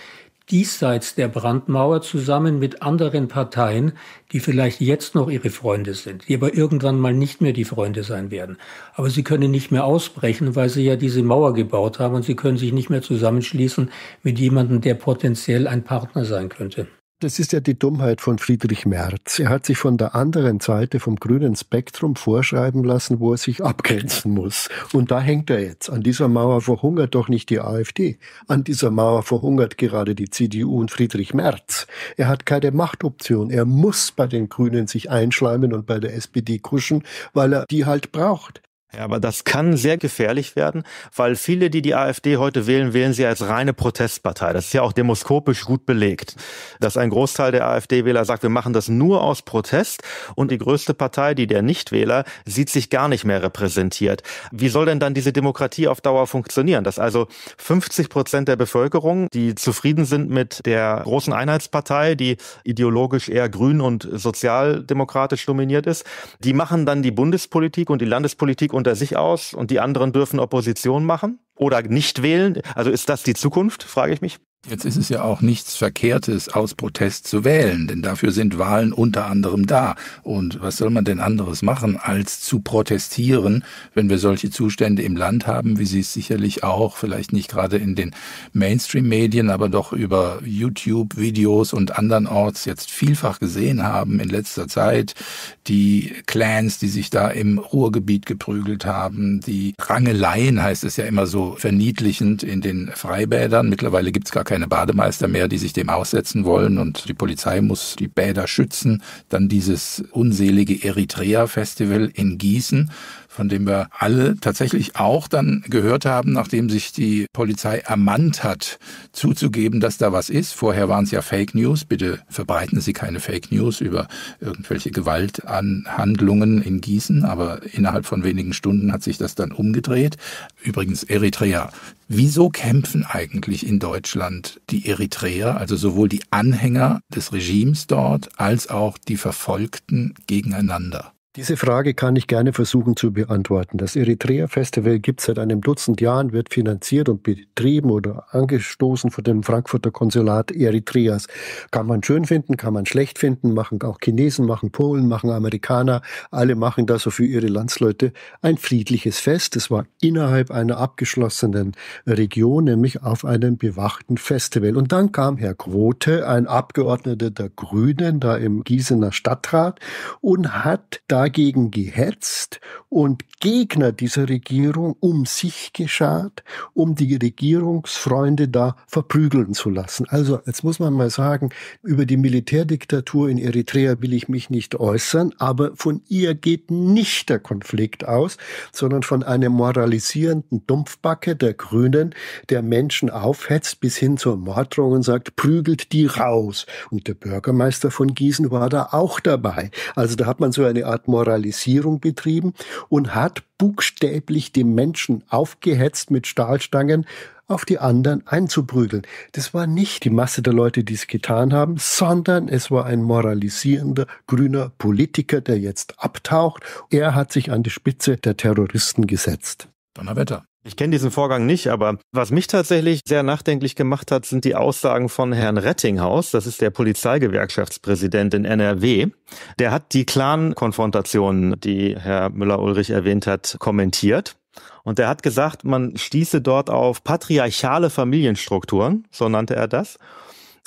diesseits der Brandmauer zusammen mit anderen Parteien, die vielleicht jetzt noch ihre Freunde sind, die aber irgendwann mal nicht mehr die Freunde sein werden. Aber sie können nicht mehr ausbrechen, weil sie ja diese Mauer gebaut haben und sie können sich nicht mehr zusammenschließen mit jemandem, der potenziell ein Partner sein könnte. Das ist ja die Dummheit von Friedrich Merz. Er hat sich von der anderen Seite vom grünen Spektrum vorschreiben lassen, wo er sich abgrenzen muss. Und da hängt er jetzt. An dieser Mauer verhungert doch nicht die AfD. An dieser Mauer verhungert gerade die CDU und Friedrich Merz. Er hat keine Machtoption. Er muss bei den Grünen sich einschleimen und bei der SPD kuschen, weil er die halt braucht. Ja, aber das kann sehr gefährlich werden, weil viele, die die AfD heute wählen, wählen sie als reine Protestpartei. Das ist ja auch demoskopisch gut belegt, dass ein Großteil der AfD-Wähler sagt, wir machen das nur aus Protest und die größte Partei, die der Nichtwähler, sieht sich gar nicht mehr repräsentiert. Wie soll denn dann diese Demokratie auf Dauer funktionieren? Dass also 50 Prozent der Bevölkerung, die zufrieden sind mit der großen Einheitspartei, die ideologisch eher grün und sozialdemokratisch dominiert ist, die machen dann die Bundespolitik und die Landespolitik unter sich aus und die anderen dürfen Opposition machen oder nicht wählen. Also ist das die Zukunft, frage ich mich. Jetzt ist es ja auch nichts Verkehrtes, aus Protest zu wählen, denn dafür sind Wahlen unter anderem da. Und was soll man denn anderes machen, als zu protestieren, wenn wir solche Zustände im Land haben, wie Sie es sicherlich auch, vielleicht nicht gerade in den Mainstream-Medien, aber doch über YouTube-Videos und andernorts jetzt vielfach gesehen haben in letzter Zeit, die Clans, die sich da im Ruhrgebiet geprügelt haben, die Rangeleien, heißt es ja immer so verniedlichend in den Freibädern. Mittlerweile gibt's gar keine Bademeister mehr, die sich dem aussetzen wollen und die Polizei muss die Bäder schützen. Dann dieses unselige Eritrea-Festival in Gießen, von dem wir alle tatsächlich auch dann gehört haben, nachdem sich die Polizei ermannt hat, zuzugeben, dass da was ist. Vorher waren es ja Fake News. Bitte verbreiten Sie keine Fake News über irgendwelche Gewaltanhandlungen in Gießen. Aber innerhalb von wenigen Stunden hat sich das dann umgedreht. Übrigens Eritrea. Wieso kämpfen eigentlich in Deutschland die Eritreer, also sowohl die Anhänger des Regimes dort als auch die Verfolgten gegeneinander? Diese Frage kann ich gerne versuchen zu beantworten. Das Eritrea-Festival gibt es seit einem Dutzend Jahren, wird finanziert und betrieben oder angestoßen von dem Frankfurter Konsulat Eritreas. Kann man schön finden, kann man schlecht finden, machen auch Chinesen, machen Polen, machen Amerikaner. Alle machen da so für ihre Landsleute ein friedliches Fest. Es war innerhalb einer abgeschlossenen Region, nämlich auf einem bewachten Festival. Und dann kam Herr Quote, ein Abgeordneter der Grünen, da im Gießener Stadtrat und hat da dagegen gehetzt und Gegner dieser Regierung um sich geschart, um die Regierungsfreunde da verprügeln zu lassen. Also jetzt muss man mal sagen, über die Militärdiktatur in Eritrea will ich mich nicht äußern, aber von ihr geht nicht der Konflikt aus, sondern von einem moralisierenden Dumpfbacke der Grünen, der Menschen aufhetzt bis hin zur Morddrohung und sagt, prügelt die raus. Und der Bürgermeister von Gießen war da auch dabei. Also da hat man so eine Art Moral Moralisierung betrieben und hat buchstäblich die Menschen aufgehetzt mit Stahlstangen, auf die anderen einzuprügeln. Das war nicht die Masse der Leute, die es getan haben, sondern es war ein moralisierender grüner Politiker, der jetzt abtaucht. Er hat sich an die Spitze der Terroristen gesetzt. Donnerwetter. Ich kenne diesen Vorgang nicht, aber was mich tatsächlich sehr nachdenklich gemacht hat, sind die Aussagen von Herrn Rettinghaus, das ist der Polizeigewerkschaftspräsident in NRW. Der hat die Clan-Konfrontationen, die Herr Müller-Ulrich erwähnt hat, kommentiert. Und er hat gesagt, man stieße dort auf patriarchale Familienstrukturen, so nannte er das,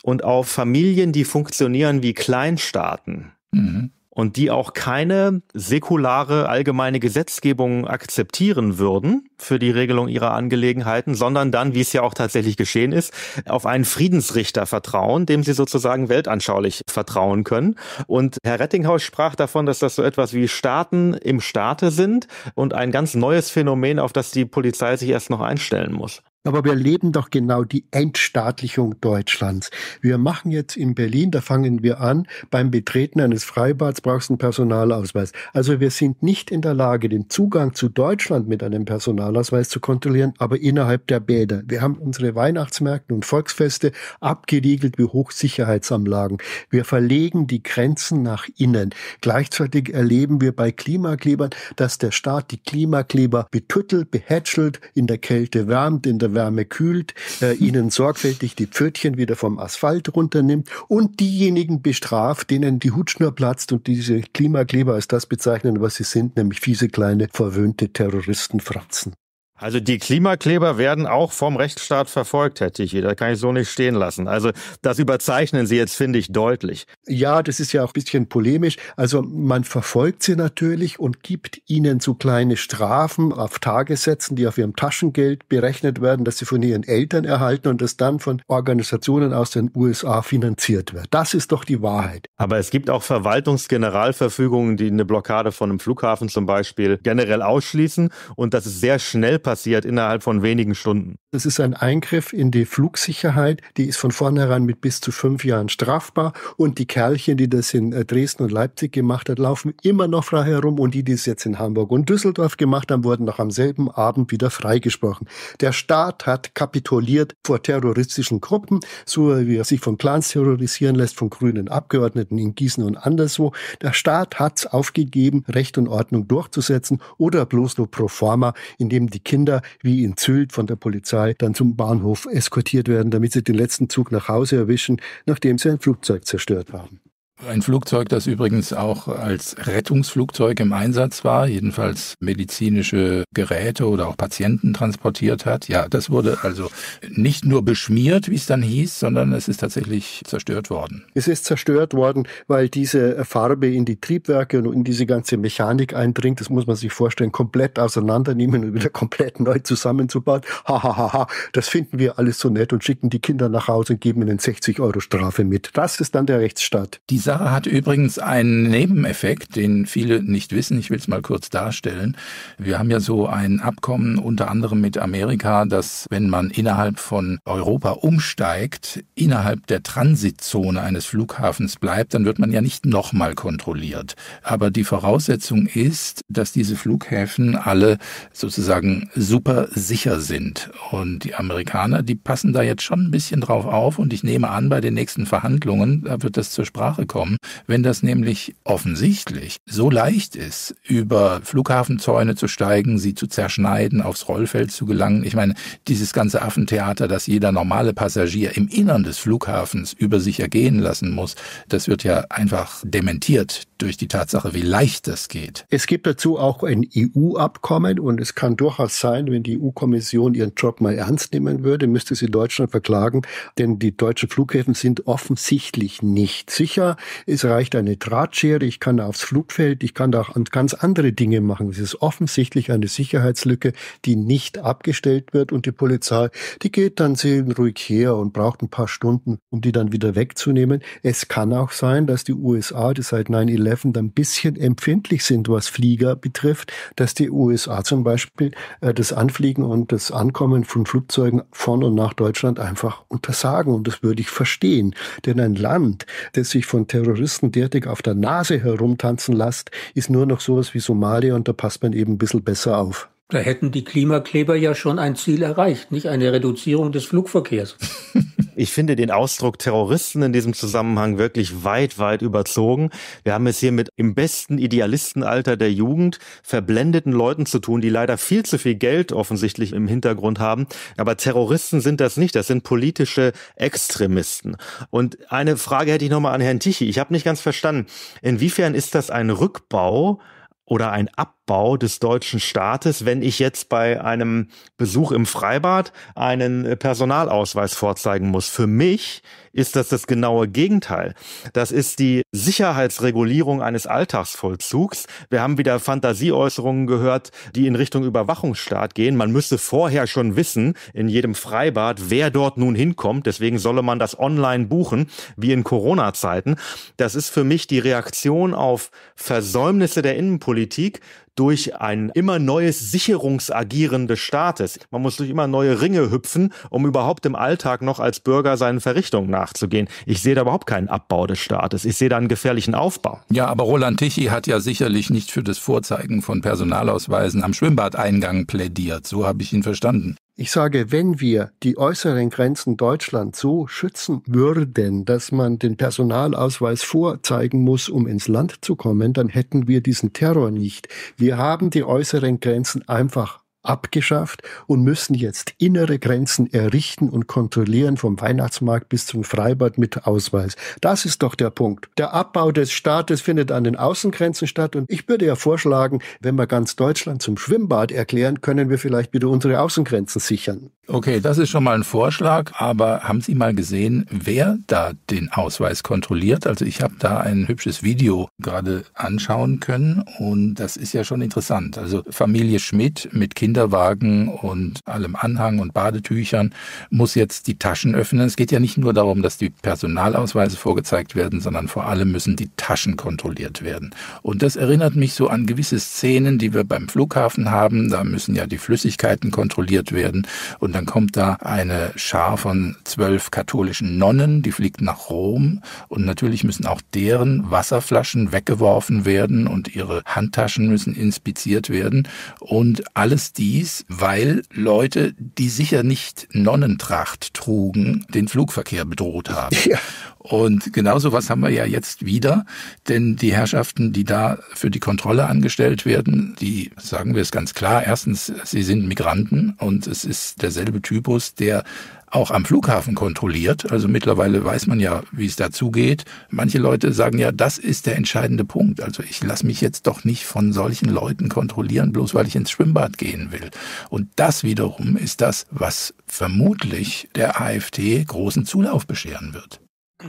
und auf Familien, die funktionieren wie Kleinstaaten. Mhm und die auch keine säkulare allgemeine Gesetzgebung akzeptieren würden für die Regelung ihrer Angelegenheiten, sondern dann, wie es ja auch tatsächlich geschehen ist, auf einen Friedensrichter vertrauen, dem sie sozusagen weltanschaulich vertrauen können. Und Herr Rettinghaus sprach davon, dass das so etwas wie Staaten im Staate sind und ein ganz neues Phänomen, auf das die Polizei sich erst noch einstellen muss. Aber wir erleben doch genau die Entstaatlichung Deutschlands. Wir machen jetzt in Berlin, da fangen wir an, beim Betreten eines Freibads brauchst du einen Personalausweis. Also wir sind nicht in der Lage, den Zugang zu Deutschland mit einem Personalausweis zu kontrollieren, aber innerhalb der Bäder. Wir haben unsere Weihnachtsmärkte und Volksfeste abgeriegelt wie Hochsicherheitsanlagen. Wir verlegen die Grenzen nach innen. Gleichzeitig erleben wir bei Klimaklebern, dass der Staat die Klimakleber betüttelt, behätschelt, in der Kälte wärmt, in der Wärme kühlt, äh, ihnen sorgfältig die Pfötchen wieder vom Asphalt runternimmt und diejenigen bestraft, denen die Hutschnur platzt und diese Klimakleber als das bezeichnen, was sie sind, nämlich fiese kleine verwöhnte Terroristenfratzen. Also die Klimakleber werden auch vom Rechtsstaat verfolgt, Herr Tichy. Da kann ich so nicht stehen lassen. Also das überzeichnen Sie jetzt, finde ich, deutlich. Ja, das ist ja auch ein bisschen polemisch. Also man verfolgt sie natürlich und gibt ihnen so kleine Strafen auf Tagessätzen, die auf ihrem Taschengeld berechnet werden, dass sie von ihren Eltern erhalten und das dann von Organisationen aus den USA finanziert wird. Das ist doch die Wahrheit. Aber es gibt auch Verwaltungsgeneralverfügungen, die eine Blockade von einem Flughafen zum Beispiel generell ausschließen. Und das ist sehr schnell passiert passiert innerhalb von wenigen Stunden. Das ist ein Eingriff in die Flugsicherheit, die ist von vornherein mit bis zu fünf Jahren strafbar und die Kerlchen, die das in äh, Dresden und Leipzig gemacht hat, laufen immer noch frei herum und die, die es jetzt in Hamburg und Düsseldorf gemacht haben, wurden noch am selben Abend wieder freigesprochen. Der Staat hat kapituliert vor terroristischen Gruppen, so wie er sich von Clans terrorisieren lässt, von grünen Abgeordneten in Gießen und anderswo. Der Staat hat es aufgegeben, Recht und Ordnung durchzusetzen oder bloß nur pro forma, indem die Kinder Kinder wie in Zült von der Polizei dann zum Bahnhof eskortiert werden, damit sie den letzten Zug nach Hause erwischen, nachdem sie ein Flugzeug zerstört haben. Ein Flugzeug, das übrigens auch als Rettungsflugzeug im Einsatz war, jedenfalls medizinische Geräte oder auch Patienten transportiert hat. Ja, das wurde also nicht nur beschmiert, wie es dann hieß, sondern es ist tatsächlich zerstört worden. Es ist zerstört worden, weil diese Farbe in die Triebwerke und in diese ganze Mechanik eindringt. Das muss man sich vorstellen, komplett auseinandernehmen und wieder komplett neu zusammenzubauen. Ha, ha, ha, ha. das finden wir alles so nett und schicken die Kinder nach Hause und geben ihnen 60 Euro Strafe mit. Das ist dann der Rechtsstaat. Diese Sache hat übrigens einen Nebeneffekt, den viele nicht wissen. Ich will es mal kurz darstellen. Wir haben ja so ein Abkommen unter anderem mit Amerika, dass wenn man innerhalb von Europa umsteigt, innerhalb der Transitzone eines Flughafens bleibt, dann wird man ja nicht nochmal kontrolliert. Aber die Voraussetzung ist, dass diese Flughäfen alle sozusagen super sicher sind. Und die Amerikaner, die passen da jetzt schon ein bisschen drauf auf. Und ich nehme an, bei den nächsten Verhandlungen, da wird das zur Sprache kommen kommen. Wenn das nämlich offensichtlich so leicht ist, über Flughafenzäune zu steigen, sie zu zerschneiden, aufs Rollfeld zu gelangen. Ich meine, dieses ganze Affentheater, das jeder normale Passagier im Innern des Flughafens über sich ergehen lassen muss, das wird ja einfach dementiert durch die Tatsache, wie leicht das geht. Es gibt dazu auch ein EU-Abkommen und es kann durchaus sein, wenn die EU-Kommission ihren Job mal ernst nehmen würde, müsste sie Deutschland verklagen, denn die deutschen Flughäfen sind offensichtlich nicht sicher. Es reicht eine Drahtschere, ich kann aufs Flugfeld, ich kann da auch ganz andere Dinge machen. Es ist offensichtlich eine Sicherheitslücke, die nicht abgestellt wird und die Polizei, die geht dann seelenruhig her und braucht ein paar Stunden, um die dann wieder wegzunehmen. Es kann auch sein, dass die USA, die seit 9-11 dann ein bisschen empfindlich sind, was Flieger betrifft, dass die USA zum Beispiel äh, das Anfliegen und das Ankommen von Flugzeugen von und nach Deutschland einfach untersagen. Und das würde ich verstehen. Denn ein Land, das sich von Terror Terroristen derartig auf der Nase herumtanzen lasst, ist nur noch sowas wie Somalia und da passt man eben ein bisschen besser auf. Da hätten die Klimakleber ja schon ein Ziel erreicht, nicht eine Reduzierung des Flugverkehrs. Ich finde den Ausdruck Terroristen in diesem Zusammenhang wirklich weit, weit überzogen. Wir haben es hier mit im besten Idealistenalter der Jugend verblendeten Leuten zu tun, die leider viel zu viel Geld offensichtlich im Hintergrund haben. Aber Terroristen sind das nicht. Das sind politische Extremisten. Und eine Frage hätte ich nochmal an Herrn Tichy. Ich habe nicht ganz verstanden, inwiefern ist das ein Rückbau oder ein Abbau Aufbau des deutschen Staates, wenn ich jetzt bei einem Besuch im Freibad einen äh, Personalausweis vorzeigen muss. Für mich ist das das genaue Gegenteil. Das ist die Sicherheitsregulierung eines Alltagsvollzugs. Wir haben wieder Fantasieäußerungen gehört, die in Richtung Überwachungsstaat gehen. Man müsse vorher schon wissen, in jedem Freibad, wer dort nun hinkommt. Deswegen solle man das online buchen, wie in Corona-Zeiten. Das ist für mich die Reaktion auf Versäumnisse der Innenpolitik, durch ein immer neues Sicherungsagieren des Staates. Man muss durch immer neue Ringe hüpfen, um überhaupt im Alltag noch als Bürger seinen Verrichtungen nachzugehen. Ich sehe da überhaupt keinen Abbau des Staates. Ich sehe da einen gefährlichen Aufbau. Ja, aber Roland Tichy hat ja sicherlich nicht für das Vorzeigen von Personalausweisen am Schwimmbadeingang plädiert. So habe ich ihn verstanden. Ich sage, wenn wir die äußeren Grenzen Deutschlands so schützen würden, dass man den Personalausweis vorzeigen muss, um ins Land zu kommen, dann hätten wir diesen Terror nicht. Wir haben die äußeren Grenzen einfach abgeschafft und müssen jetzt innere Grenzen errichten und kontrollieren vom Weihnachtsmarkt bis zum Freibad mit Ausweis. Das ist doch der Punkt. Der Abbau des Staates findet an den Außengrenzen statt und ich würde ja vorschlagen, wenn wir ganz Deutschland zum Schwimmbad erklären, können wir vielleicht wieder unsere Außengrenzen sichern. Okay, das ist schon mal ein Vorschlag, aber haben Sie mal gesehen, wer da den Ausweis kontrolliert? Also ich habe da ein hübsches Video gerade anschauen können und das ist ja schon interessant. Also Familie Schmidt mit Kindern Kinderwagen und allem Anhang und Badetüchern muss jetzt die Taschen öffnen. Es geht ja nicht nur darum, dass die Personalausweise vorgezeigt werden, sondern vor allem müssen die Taschen kontrolliert werden. Und das erinnert mich so an gewisse Szenen, die wir beim Flughafen haben. Da müssen ja die Flüssigkeiten kontrolliert werden. Und dann kommt da eine Schar von zwölf katholischen Nonnen, die fliegt nach Rom. Und natürlich müssen auch deren Wasserflaschen weggeworfen werden und ihre Handtaschen müssen inspiziert werden. Und alles dies, weil Leute, die sicher nicht Nonnentracht trugen, den Flugverkehr bedroht haben. Ja. Und genau was haben wir ja jetzt wieder, denn die Herrschaften, die da für die Kontrolle angestellt werden, die sagen wir es ganz klar, erstens, sie sind Migranten und es ist derselbe Typus, der auch am Flughafen kontrolliert. Also mittlerweile weiß man ja, wie es dazu geht. Manche Leute sagen ja, das ist der entscheidende Punkt. Also ich lasse mich jetzt doch nicht von solchen Leuten kontrollieren, bloß weil ich ins Schwimmbad gehen will. Und das wiederum ist das, was vermutlich der AfD großen Zulauf bescheren wird.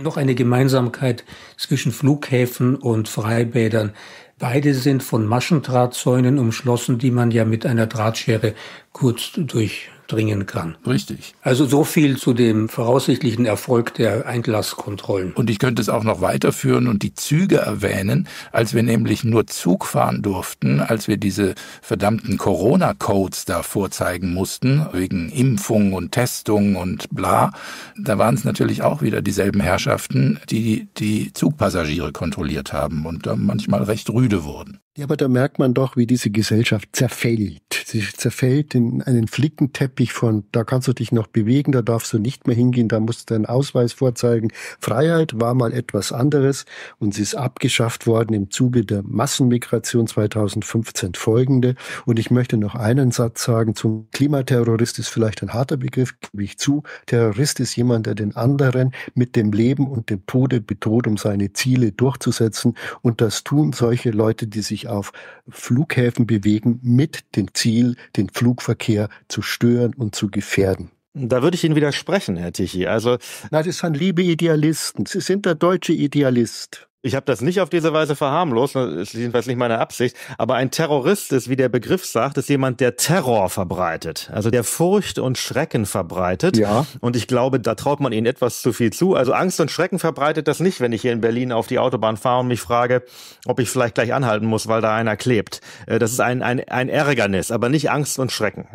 Noch eine Gemeinsamkeit zwischen Flughäfen und Freibädern. Beide sind von Maschendrahtzäunen umschlossen, die man ja mit einer Drahtschere kurz durch dringen kann. Richtig. Also so viel zu dem voraussichtlichen Erfolg der Einlasskontrollen. Und ich könnte es auch noch weiterführen und die Züge erwähnen. Als wir nämlich nur Zug fahren durften, als wir diese verdammten Corona-Codes da vorzeigen mussten, wegen Impfung und Testung und bla, da waren es natürlich auch wieder dieselben Herrschaften, die die Zugpassagiere kontrolliert haben und da manchmal recht rüde wurden. Ja, aber da merkt man doch, wie diese Gesellschaft zerfällt. Sie zerfällt in einen Flickenteppich von, da kannst du dich noch bewegen, da darfst du nicht mehr hingehen, da musst du deinen Ausweis vorzeigen. Freiheit war mal etwas anderes und sie ist abgeschafft worden im Zuge der Massenmigration 2015 folgende. Und ich möchte noch einen Satz sagen zum Klimaterrorist ist vielleicht ein harter Begriff, gebe ich zu. Terrorist ist jemand, der den anderen mit dem Leben und dem Tode bedroht, um seine Ziele durchzusetzen. Und das tun solche Leute, die sich sich auf Flughäfen bewegen mit dem Ziel, den Flugverkehr zu stören und zu gefährden. Da würde ich Ihnen widersprechen, Herr Tichy. Also, Na, das sind liebe Idealisten. Sie sind der deutsche Idealist. Ich habe das nicht auf diese Weise verharmlost, das ne, ist jedenfalls nicht meine Absicht, aber ein Terrorist ist, wie der Begriff sagt, ist jemand, der Terror verbreitet, also der Furcht und Schrecken verbreitet. Ja. Und ich glaube, da traut man ihnen etwas zu viel zu. Also Angst und Schrecken verbreitet das nicht, wenn ich hier in Berlin auf die Autobahn fahre und mich frage, ob ich vielleicht gleich anhalten muss, weil da einer klebt. Äh, das ist ein, ein, ein Ärgernis, aber nicht Angst und Schrecken.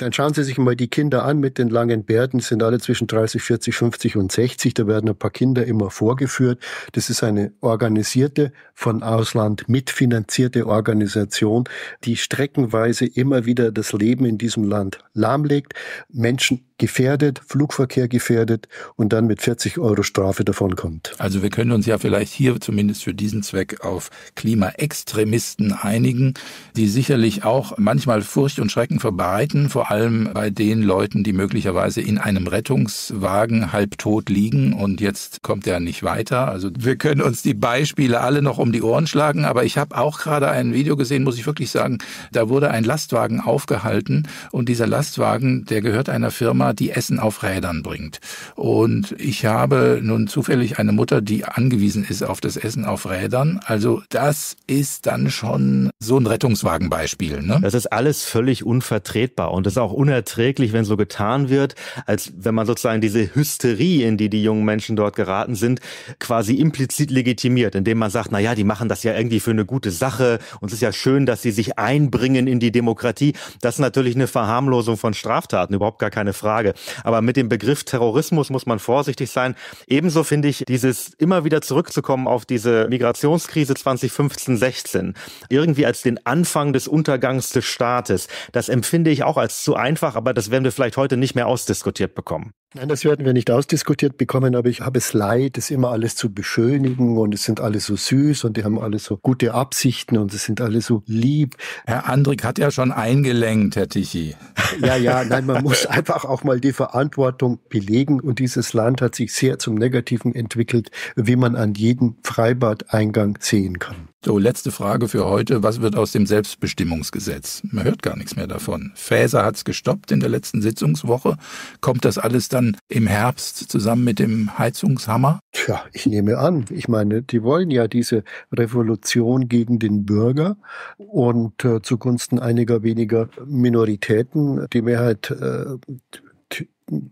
Dann schauen Sie sich mal die Kinder an mit den langen Bärten, sind alle zwischen 30, 40, 50 und 60. Da werden ein paar Kinder immer vorgeführt. Das ist eine organisierte, von Ausland mitfinanzierte Organisation, die streckenweise immer wieder das Leben in diesem Land lahmlegt, Menschen gefährdet, Flugverkehr gefährdet und dann mit 40 Euro Strafe davonkommt. Also wir können uns ja vielleicht hier zumindest für diesen Zweck auf Klimaextremisten einigen, die sicherlich auch manchmal Furcht und Schrecken verbreiten, vor allem bei den Leuten, die möglicherweise in einem Rettungswagen halbtot liegen und jetzt kommt er nicht weiter. Also wir können uns die Beispiele alle noch um die Ohren schlagen, aber ich habe auch gerade ein Video gesehen, muss ich wirklich sagen, da wurde ein Lastwagen aufgehalten und dieser Lastwagen, der gehört einer Firma, die Essen auf Rädern bringt. Und ich habe nun zufällig eine Mutter, die angewiesen ist auf das Essen auf Rädern. Also das ist dann schon so ein Rettungswagenbeispiel. Ne? Das ist alles völlig unvertretbar und das auch unerträglich, wenn so getan wird, als wenn man sozusagen diese Hysterie, in die die jungen Menschen dort geraten sind, quasi implizit legitimiert, indem man sagt, na ja, die machen das ja irgendwie für eine gute Sache und es ist ja schön, dass sie sich einbringen in die Demokratie. Das ist natürlich eine Verharmlosung von Straftaten, überhaupt gar keine Frage. Aber mit dem Begriff Terrorismus muss man vorsichtig sein. Ebenso finde ich dieses immer wieder zurückzukommen auf diese Migrationskrise 2015, 16 irgendwie als den Anfang des Untergangs des Staates. Das empfinde ich auch als zu einfach, aber das werden wir vielleicht heute nicht mehr ausdiskutiert bekommen. Nein, das werden wir nicht ausdiskutiert bekommen, aber ich habe es leid, es immer alles zu beschönigen und es sind alle so süß und die haben alle so gute Absichten und es sind alle so lieb. Herr Andrik hat ja schon eingelenkt, Herr Tichy. Ja, ja, nein, man muss einfach auch mal die Verantwortung belegen und dieses Land hat sich sehr zum Negativen entwickelt, wie man an jedem Freibadeingang sehen kann. So, letzte Frage für heute. Was wird aus dem Selbstbestimmungsgesetz? Man hört gar nichts mehr davon. Fäser hat es gestoppt in der letzten Sitzungswoche. Kommt das alles dann dann im Herbst zusammen mit dem Heizungshammer? Tja, ich nehme an. Ich meine, die wollen ja diese Revolution gegen den Bürger und äh, zugunsten einiger weniger Minoritäten die Mehrheit äh,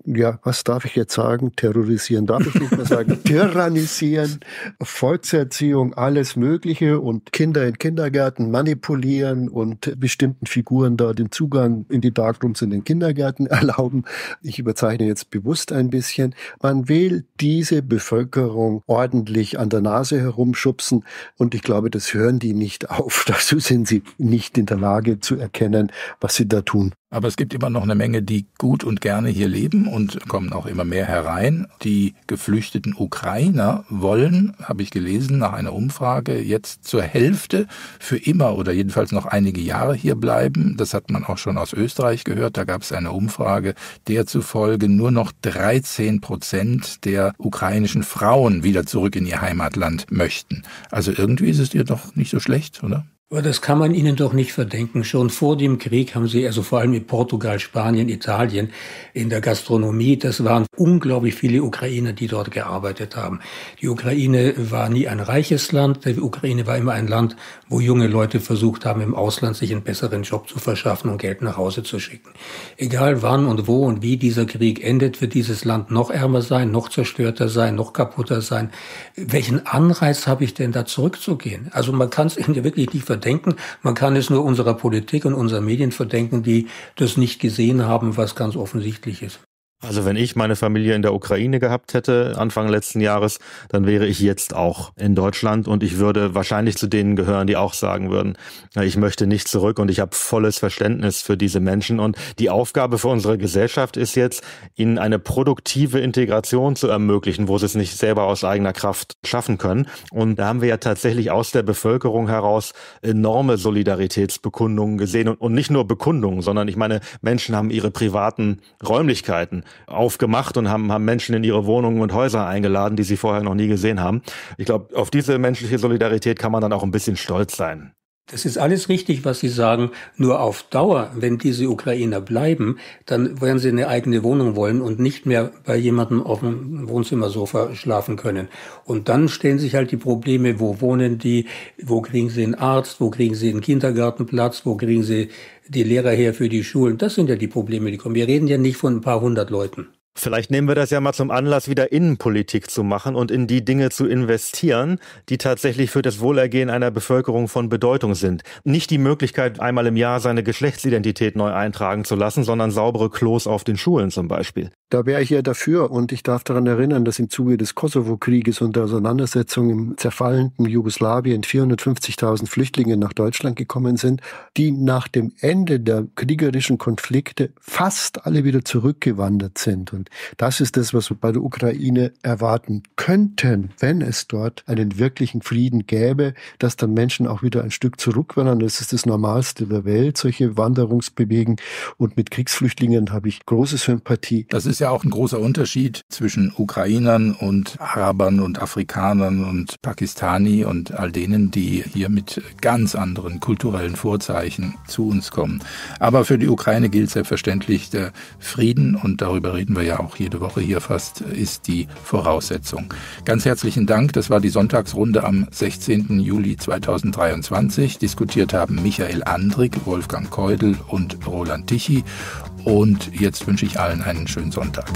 ja, was darf ich jetzt sagen? Terrorisieren darf ich nicht mehr sagen. Tyrannisieren, Volkserziehung, alles Mögliche und Kinder in Kindergärten manipulieren und bestimmten Figuren da den Zugang in die Darkrooms in den Kindergärten erlauben. Ich überzeichne jetzt bewusst ein bisschen. Man will diese Bevölkerung ordentlich an der Nase herumschubsen und ich glaube, das hören die nicht auf. Dazu sind sie nicht in der Lage zu erkennen, was sie da tun. Aber es gibt immer noch eine Menge, die gut und gerne hier leben und kommen auch immer mehr herein. Die geflüchteten Ukrainer wollen, habe ich gelesen, nach einer Umfrage jetzt zur Hälfte für immer oder jedenfalls noch einige Jahre hier bleiben. Das hat man auch schon aus Österreich gehört. Da gab es eine Umfrage, der zufolge nur noch 13 Prozent der ukrainischen Frauen wieder zurück in ihr Heimatland möchten. Also irgendwie ist es dir doch nicht so schlecht, oder? Aber das kann man ihnen doch nicht verdenken. Schon vor dem Krieg haben sie, also vor allem in Portugal, Spanien, Italien, in der Gastronomie, das waren unglaublich viele Ukrainer, die dort gearbeitet haben. Die Ukraine war nie ein reiches Land. Die Ukraine war immer ein Land, wo junge Leute versucht haben, im Ausland sich einen besseren Job zu verschaffen und Geld nach Hause zu schicken. Egal wann und wo und wie dieser Krieg endet, wird dieses Land noch ärmer sein, noch zerstörter sein, noch kaputter sein. Welchen Anreiz habe ich denn da zurückzugehen? Also man kann es wirklich nicht verdenken verdenken. Man kann es nur unserer Politik und unseren Medien verdenken, die das nicht gesehen haben, was ganz offensichtlich ist. Also wenn ich meine Familie in der Ukraine gehabt hätte, Anfang letzten Jahres, dann wäre ich jetzt auch in Deutschland und ich würde wahrscheinlich zu denen gehören, die auch sagen würden, ich möchte nicht zurück und ich habe volles Verständnis für diese Menschen. Und die Aufgabe für unsere Gesellschaft ist jetzt, ihnen eine produktive Integration zu ermöglichen, wo sie es nicht selber aus eigener Kraft schaffen können. Und da haben wir ja tatsächlich aus der Bevölkerung heraus enorme Solidaritätsbekundungen gesehen und, und nicht nur Bekundungen, sondern ich meine, Menschen haben ihre privaten Räumlichkeiten aufgemacht und haben, haben Menschen in ihre Wohnungen und Häuser eingeladen, die sie vorher noch nie gesehen haben. Ich glaube, auf diese menschliche Solidarität kann man dann auch ein bisschen stolz sein. Das ist alles richtig, was Sie sagen. Nur auf Dauer, wenn diese Ukrainer bleiben, dann werden sie eine eigene Wohnung wollen und nicht mehr bei jemandem auf dem Wohnzimmersofa schlafen können. Und dann stellen sich halt die Probleme, wo wohnen die, wo kriegen sie einen Arzt, wo kriegen sie einen Kindergartenplatz, wo kriegen sie die Lehrer her für die Schulen. Das sind ja die Probleme, die kommen. Wir reden ja nicht von ein paar hundert Leuten. Vielleicht nehmen wir das ja mal zum Anlass, wieder Innenpolitik zu machen und in die Dinge zu investieren, die tatsächlich für das Wohlergehen einer Bevölkerung von Bedeutung sind. Nicht die Möglichkeit, einmal im Jahr seine Geschlechtsidentität neu eintragen zu lassen, sondern saubere Klos auf den Schulen zum Beispiel. Da wäre ich ja dafür und ich darf daran erinnern, dass im Zuge des Kosovo-Krieges und der Auseinandersetzung im zerfallenden Jugoslawien 450.000 Flüchtlinge nach Deutschland gekommen sind, die nach dem Ende der kriegerischen Konflikte fast alle wieder zurückgewandert sind. Und das ist das, was wir bei der Ukraine erwarten könnten, wenn es dort einen wirklichen Frieden gäbe, dass dann Menschen auch wieder ein Stück zurückwandern. Das ist das Normalste der Welt, solche Wanderungsbewegungen. Und mit Kriegsflüchtlingen habe ich große Sympathie. Das ist ist ja auch ein großer Unterschied zwischen Ukrainern und Arabern und Afrikanern und Pakistani und all denen, die hier mit ganz anderen kulturellen Vorzeichen zu uns kommen. Aber für die Ukraine gilt selbstverständlich der Frieden und darüber reden wir ja auch jede Woche hier fast, ist die Voraussetzung. Ganz herzlichen Dank. Das war die Sonntagsrunde am 16. Juli 2023. Diskutiert haben Michael Andrik, Wolfgang Keudel und Roland Tichy. Und jetzt wünsche ich allen einen schönen Sonntag.